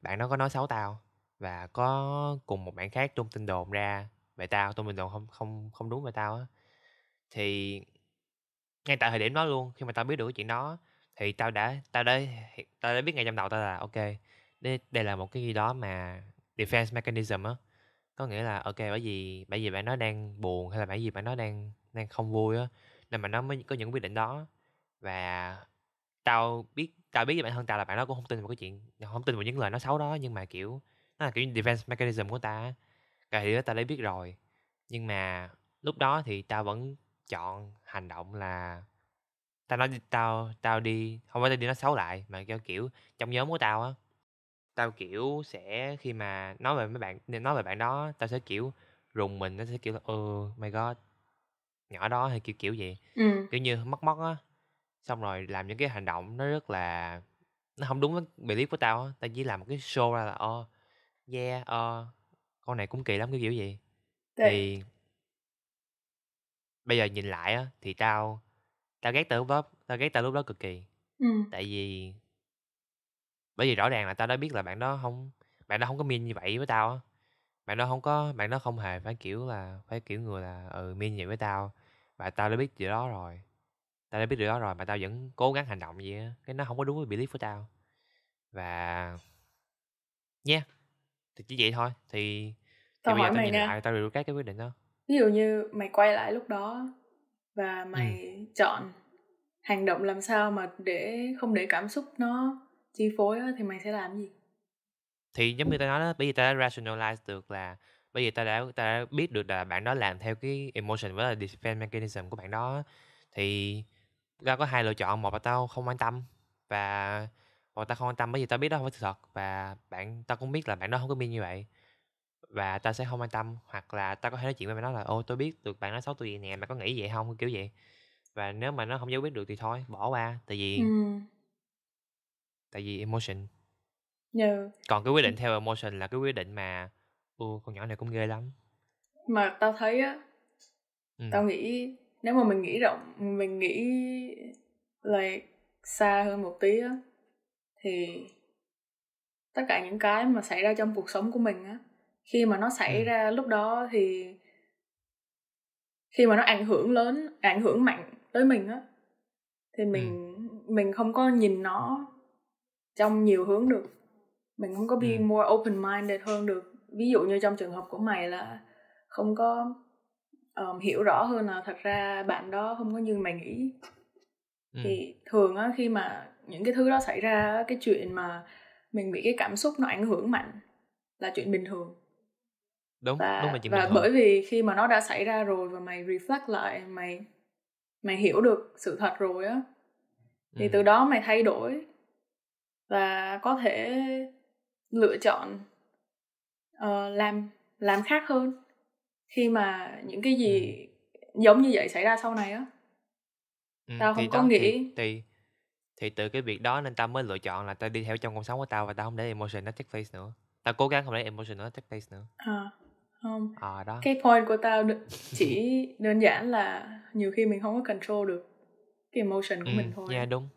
bạn nó có nói xấu tao và có cùng một bạn khác tung tin đồn ra về tao tung tin đồn không không không đúng về tao á thì ngay tại thời điểm đó luôn khi mà tao biết được cái chuyện đó thì tao đã tao đã tao đã biết ngay trong đầu tao là ok đây, đây là một cái gì đó mà defense mechanism á có nghĩa là ok bởi vì bởi vì bạn nó đang buồn hay là bởi vì bạn nó đang đang không vui á nên mà nó mới có những quyết định đó và tao biết tao biết với bản thân tao là bạn nó cũng không tin vào cái chuyện không tin vào những lời nó xấu đó nhưng mà kiểu nó là kiểu defense mechanism của ta cái đó tao đã biết rồi nhưng mà lúc đó thì tao vẫn chọn hành động là tao nói tao tao đi không phải tao đi nó xấu lại mà kiểu kiểu trong nhóm của tao á tao kiểu sẽ khi mà nói về mấy bạn nói về bạn đó tao sẽ kiểu rùng mình nó sẽ kiểu là ừ my god nhỏ đó hay kiểu kiểu gì ừ. kiểu như mất mất á xong rồi làm những cái hành động nó rất là nó không đúng với bài liếc của tao á tao chỉ làm một cái show ra là ơ ờ, oh, yeah ơ ờ, uh, con này cũng kỳ lắm cái kiểu gì Đấy. thì bây giờ nhìn lại á thì tao tao ghét tao lúc đó tao ghét tao lúc đó cực kỳ ừ. tại vì bởi vì rõ ràng là tao đã biết là bạn đó không bạn đó không có min như vậy với tao á bạn đó không có bạn đó không hề phải kiểu là phải kiểu người là ừ min vậy với tao và tao đã biết điều đó rồi tao đã biết điều đó rồi mà tao vẫn cố gắng hành động vậy á cái nó không có đúng với belief của tao và yeah thì chỉ vậy thôi thì tao bây giờ tao nhìn nè. lại tao đều các cái quyết định đó ví dụ như mày quay lại lúc đó và ừ. mày ừ. chọn hành động làm sao mà để không để cảm xúc nó chi phối đó, thì mày sẽ làm gì thì giống như ta nói đó bởi vì ta đã rationalize được là bởi vì ta đã ta đã biết được là bạn đó làm theo cái emotion với là defense mechanism của bạn đó thì ta có hai lựa chọn một là tao không quan tâm và một là tao không quan tâm bởi vì tao biết đó không phải thật và bạn tao cũng biết là bạn đó không có biết như vậy và ta sẽ không quan tâm hoặc là ta có thể nói chuyện với mày nói là ô tôi biết được bạn nói xấu tôi gì nè mày có nghĩ vậy không kiểu vậy và nếu mà nó không giải quyết được thì thôi bỏ qua tại vì ừ. tại vì emotion yeah. Dạ. còn cái quyết định theo emotion là cái quyết định mà ô con nhỏ này cũng ghê lắm mà tao thấy á ừ. tao nghĩ nếu mà mình nghĩ rộng mình nghĩ like xa hơn một tí á thì tất cả những cái mà xảy ra trong cuộc sống của mình á khi mà nó xảy ừ. ra lúc đó thì khi mà nó ảnh hưởng lớn ảnh hưởng mạnh tới mình á thì ừ. mình ừ. mình không có nhìn nó trong nhiều hướng được mình không có be ừ. more open minded hơn được ví dụ như trong trường hợp của mày là không có um, hiểu rõ hơn là thật ra bạn đó không có như mày nghĩ ừ. thì thường á khi mà những cái thứ đó xảy ra cái chuyện mà mình bị cái cảm xúc nó ảnh hưởng mạnh là chuyện bình thường đúng và, đúng là chuyện và bởi vì khi mà nó đã xảy ra rồi và mày reflect lại mày mày hiểu được sự thật rồi á thì ừ. từ đó mày thay đổi và có thể lựa chọn uh, làm làm khác hơn khi mà những cái gì ừ. giống như vậy xảy ra sau này á ừ, tao không có nghĩ thì, thì thì từ cái việc đó nên tao mới lựa chọn là tao đi theo trong cuộc sống của tao và tao không để emotion nó take place nữa tao cố gắng không để emotion nó take place nữa ờ không à, đó. cái point của tao chỉ đơn giản là nhiều khi mình không có control được cái emotion của ừ, mình thôi dạ yeah, đúng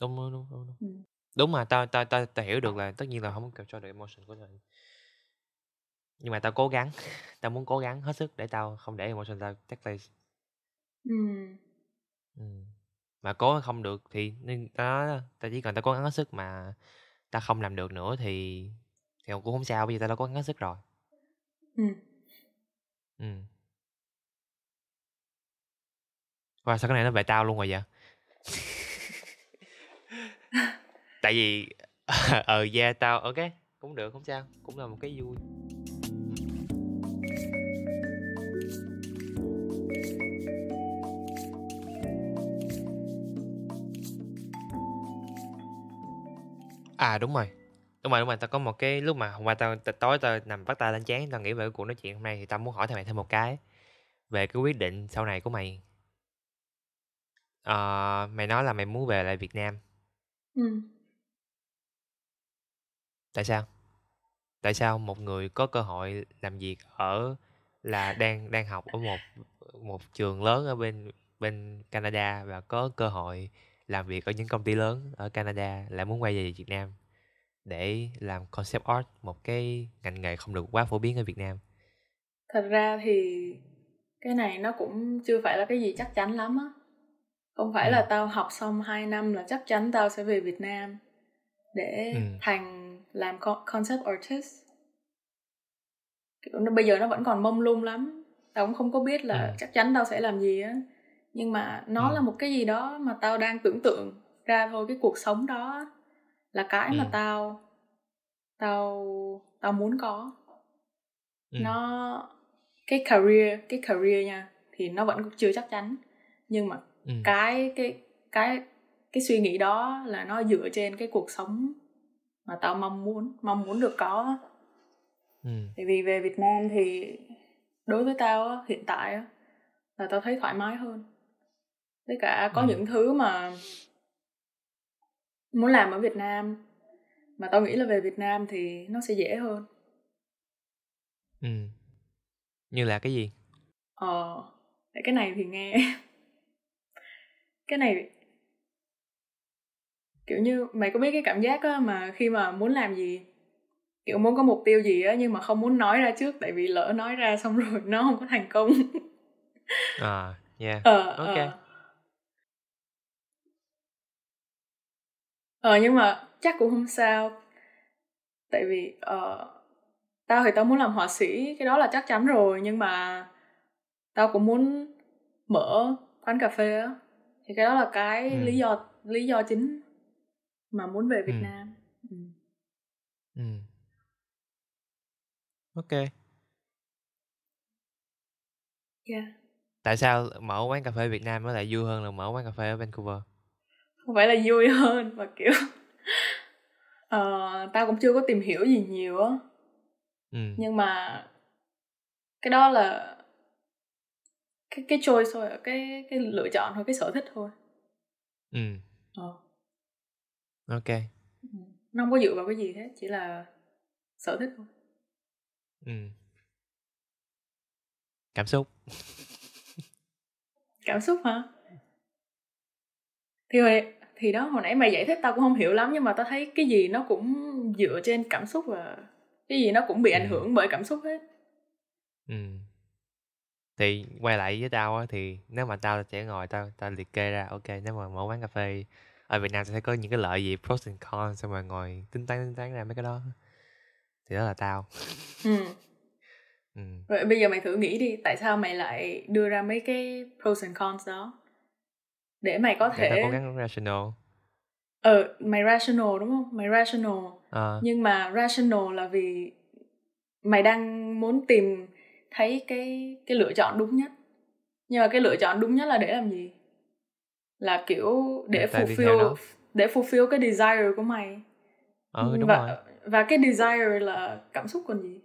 đúng đúng đúng đúng, đúng. Ừ. đúng mà tao tao tao ta hiểu được là tất nhiên là không có control được emotion của mình nhưng mà tao cố gắng tao muốn cố gắng hết sức để tao không để emotion tao take place ừ. ừ. mà cố không được thì nên tao tao chỉ cần tao cố gắng hết sức mà tao không làm được nữa thì thì cũng không sao bây giờ tao đã cố gắng hết sức rồi ừ. ừ wow sao cái này nó về tao luôn rồi vậy tại vì ờ da yeah, tao ok cũng được không sao cũng là một cái vui à đúng rồi đúng rồi đúng rồi tao có một cái lúc mà hôm qua tao, tao tối tao nằm bắt tay lên chán tao nghĩ về cái cuộc nói chuyện hôm nay thì tao muốn hỏi thầy mày thêm một cái về cái quyết định sau này của mày Ờ, mày nói là mày muốn về lại Việt Nam Ừ. tại sao tại sao một người có cơ hội làm việc ở là đang đang học ở một một trường lớn ở bên bên Canada và có cơ hội làm việc ở những công ty lớn ở Canada lại muốn quay về Việt Nam để làm concept art một cái ngành nghề không được quá phổ biến ở Việt Nam thật ra thì cái này nó cũng chưa phải là cái gì chắc chắn lắm á không phải ừ. là tao học xong 2 năm là chắc chắn tao sẽ về Việt Nam để ừ. thành làm concept artist kiểu nó bây giờ nó vẫn còn mông lung lắm tao cũng không có biết là ừ. chắc chắn tao sẽ làm gì á nhưng mà nó ừ. là một cái gì đó mà tao đang tưởng tượng ra thôi cái cuộc sống đó là cái ừ. mà tao tao tao muốn có ừ. nó cái career cái career nha thì nó vẫn chưa chắc chắn nhưng mà ừ. cái cái cái cái suy nghĩ đó là nó dựa trên cái cuộc sống mà tao mong muốn mong muốn được có ừ. tại vì về Việt Nam thì đối với tao hiện tại là tao thấy thoải mái hơn tất cả có ừ. những thứ mà muốn làm ở Việt Nam mà tao nghĩ là về Việt Nam thì nó sẽ dễ hơn ừ như là cái gì ờ cái này thì nghe cái này kiểu như mày có biết cái cảm giác á mà khi mà muốn làm gì kiểu muốn có mục tiêu gì á nhưng mà không muốn nói ra trước tại vì lỡ nói ra xong rồi nó không có thành công à yeah ờ, ok à ờ nhưng mà chắc cũng không sao tại vì uh, tao thì tao muốn làm họa sĩ cái đó là chắc chắn rồi nhưng mà tao cũng muốn mở quán cà phê á thì cái đó là cái ừ. lý do lý do chính mà muốn về Việt ừ. Nam ừ. ừ. ok yeah. Dạ. tại sao mở quán cà phê Việt Nam nó lại vui hơn là mở quán cà phê ở Vancouver không phải là vui hơn mà kiểu uh, tao cũng chưa có tìm hiểu gì nhiều á ừ. nhưng mà cái đó là cái cái trôi thôi cái cái lựa chọn thôi cái sở thích thôi ừ ờ. ok ừ. nó không có dựa vào cái gì hết chỉ là sở thích thôi ừ cảm xúc cảm xúc hả thì hồi thì đó hồi nãy mày giải thích tao cũng không hiểu lắm nhưng mà tao thấy cái gì nó cũng dựa trên cảm xúc và cái gì nó cũng bị ảnh ừ. hưởng bởi cảm xúc hết ừ thì quay lại với tao á thì nếu mà tao sẽ ngồi tao tao liệt kê ra ok nếu mà mở quán cà phê ở Việt Nam sẽ có những cái lợi gì pros and cons xong rồi ngồi tính toán tính toán ra mấy cái đó thì đó là tao ừ. ừ. rồi bây giờ mày thử nghĩ đi tại sao mày lại đưa ra mấy cái pros and cons đó để mày có thể để mày cố gắng rational ờ mày rational đúng không mày rational à. nhưng mà rational là vì mày đang muốn tìm thấy cái cái lựa chọn đúng nhất nhưng mà cái lựa chọn đúng nhất là để làm gì là kiểu để fulfill để fulfill cái desire của mày ừ, đúng và rồi. và cái desire là cảm xúc còn gì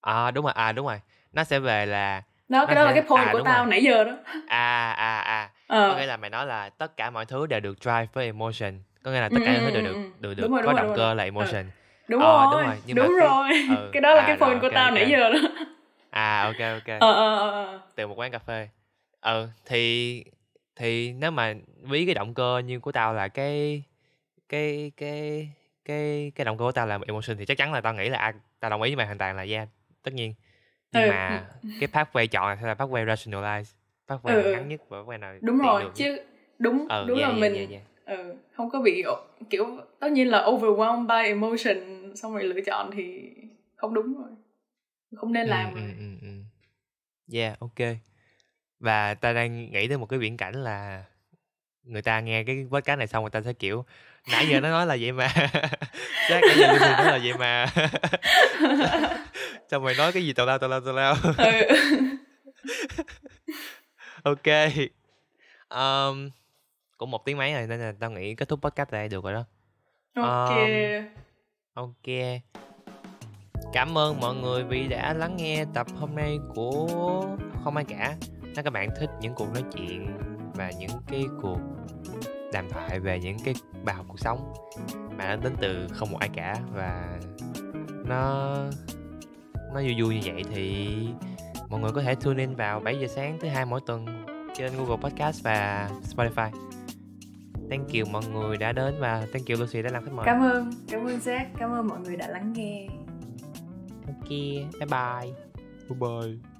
à đúng rồi à đúng rồi nó sẽ về là đó nó cái đó là cái point à, của tao rồi. nãy giờ đó à à à có ờ. nghĩa là mày nói là tất cả mọi thứ đều được drive với emotion có nghĩa là ừ, tất cả mọi ừ, thứ đều ừ, được đều được có động cơ là emotion đúng, rồi. Ờ, đúng rồi nhưng đúng mà rồi cái, cái đó là à, cái phần của tao nãy giờ đó à ok ok ờ, từ một quán cà phê ừ thì thì nếu mà ví cái động cơ như của tao là cái cái cái cái cái động cơ của tao là emotion thì chắc chắn là tao nghĩ là à, tao đồng ý với mày hoàn toàn là yeah tất nhiên nhưng ừ. mà cái pathway chọn là sẽ là pathway rationalize phát quang ừ. ngắn nhất và phát nào đúng rồi chứ nhất. đúng ừ, đúng yeah, dạ, là yeah, dạ, mình yeah, dạ, yeah. Ừ, không có bị kiểu tất nhiên là overwhelmed by emotion xong rồi lựa chọn thì không đúng rồi không nên làm ừ, rồi. Ừ, ừ, ừ. yeah ok và ta đang nghĩ tới một cái viễn cảnh là người ta nghe cái cá này xong người ta sẽ kiểu nãy giờ nó nói là vậy mà chắc nãy giờ nó là vậy mà xong mày nói cái gì tào lao tào lao tào lao ừ. ok um, cũng một tiếng mấy rồi nên là tao nghĩ kết thúc podcast đây được rồi đó ok ok cảm ơn mọi người vì đã lắng nghe tập hôm nay của không ai cả nếu các bạn thích những cuộc nói chuyện và những cái cuộc đàm thoại về những cái bài học cuộc sống mà nó đến từ không một ai cả và nó nó vui vui như vậy thì mọi người có thể tune in vào 7 giờ sáng thứ hai mỗi tuần trên Google Podcast và Spotify. Thank you mọi người đã đến và thank you Lucy đã làm khách mời. Cảm ơn, cảm ơn Jack, cảm ơn mọi người đã lắng nghe. Ok, bye bye. Bye bye.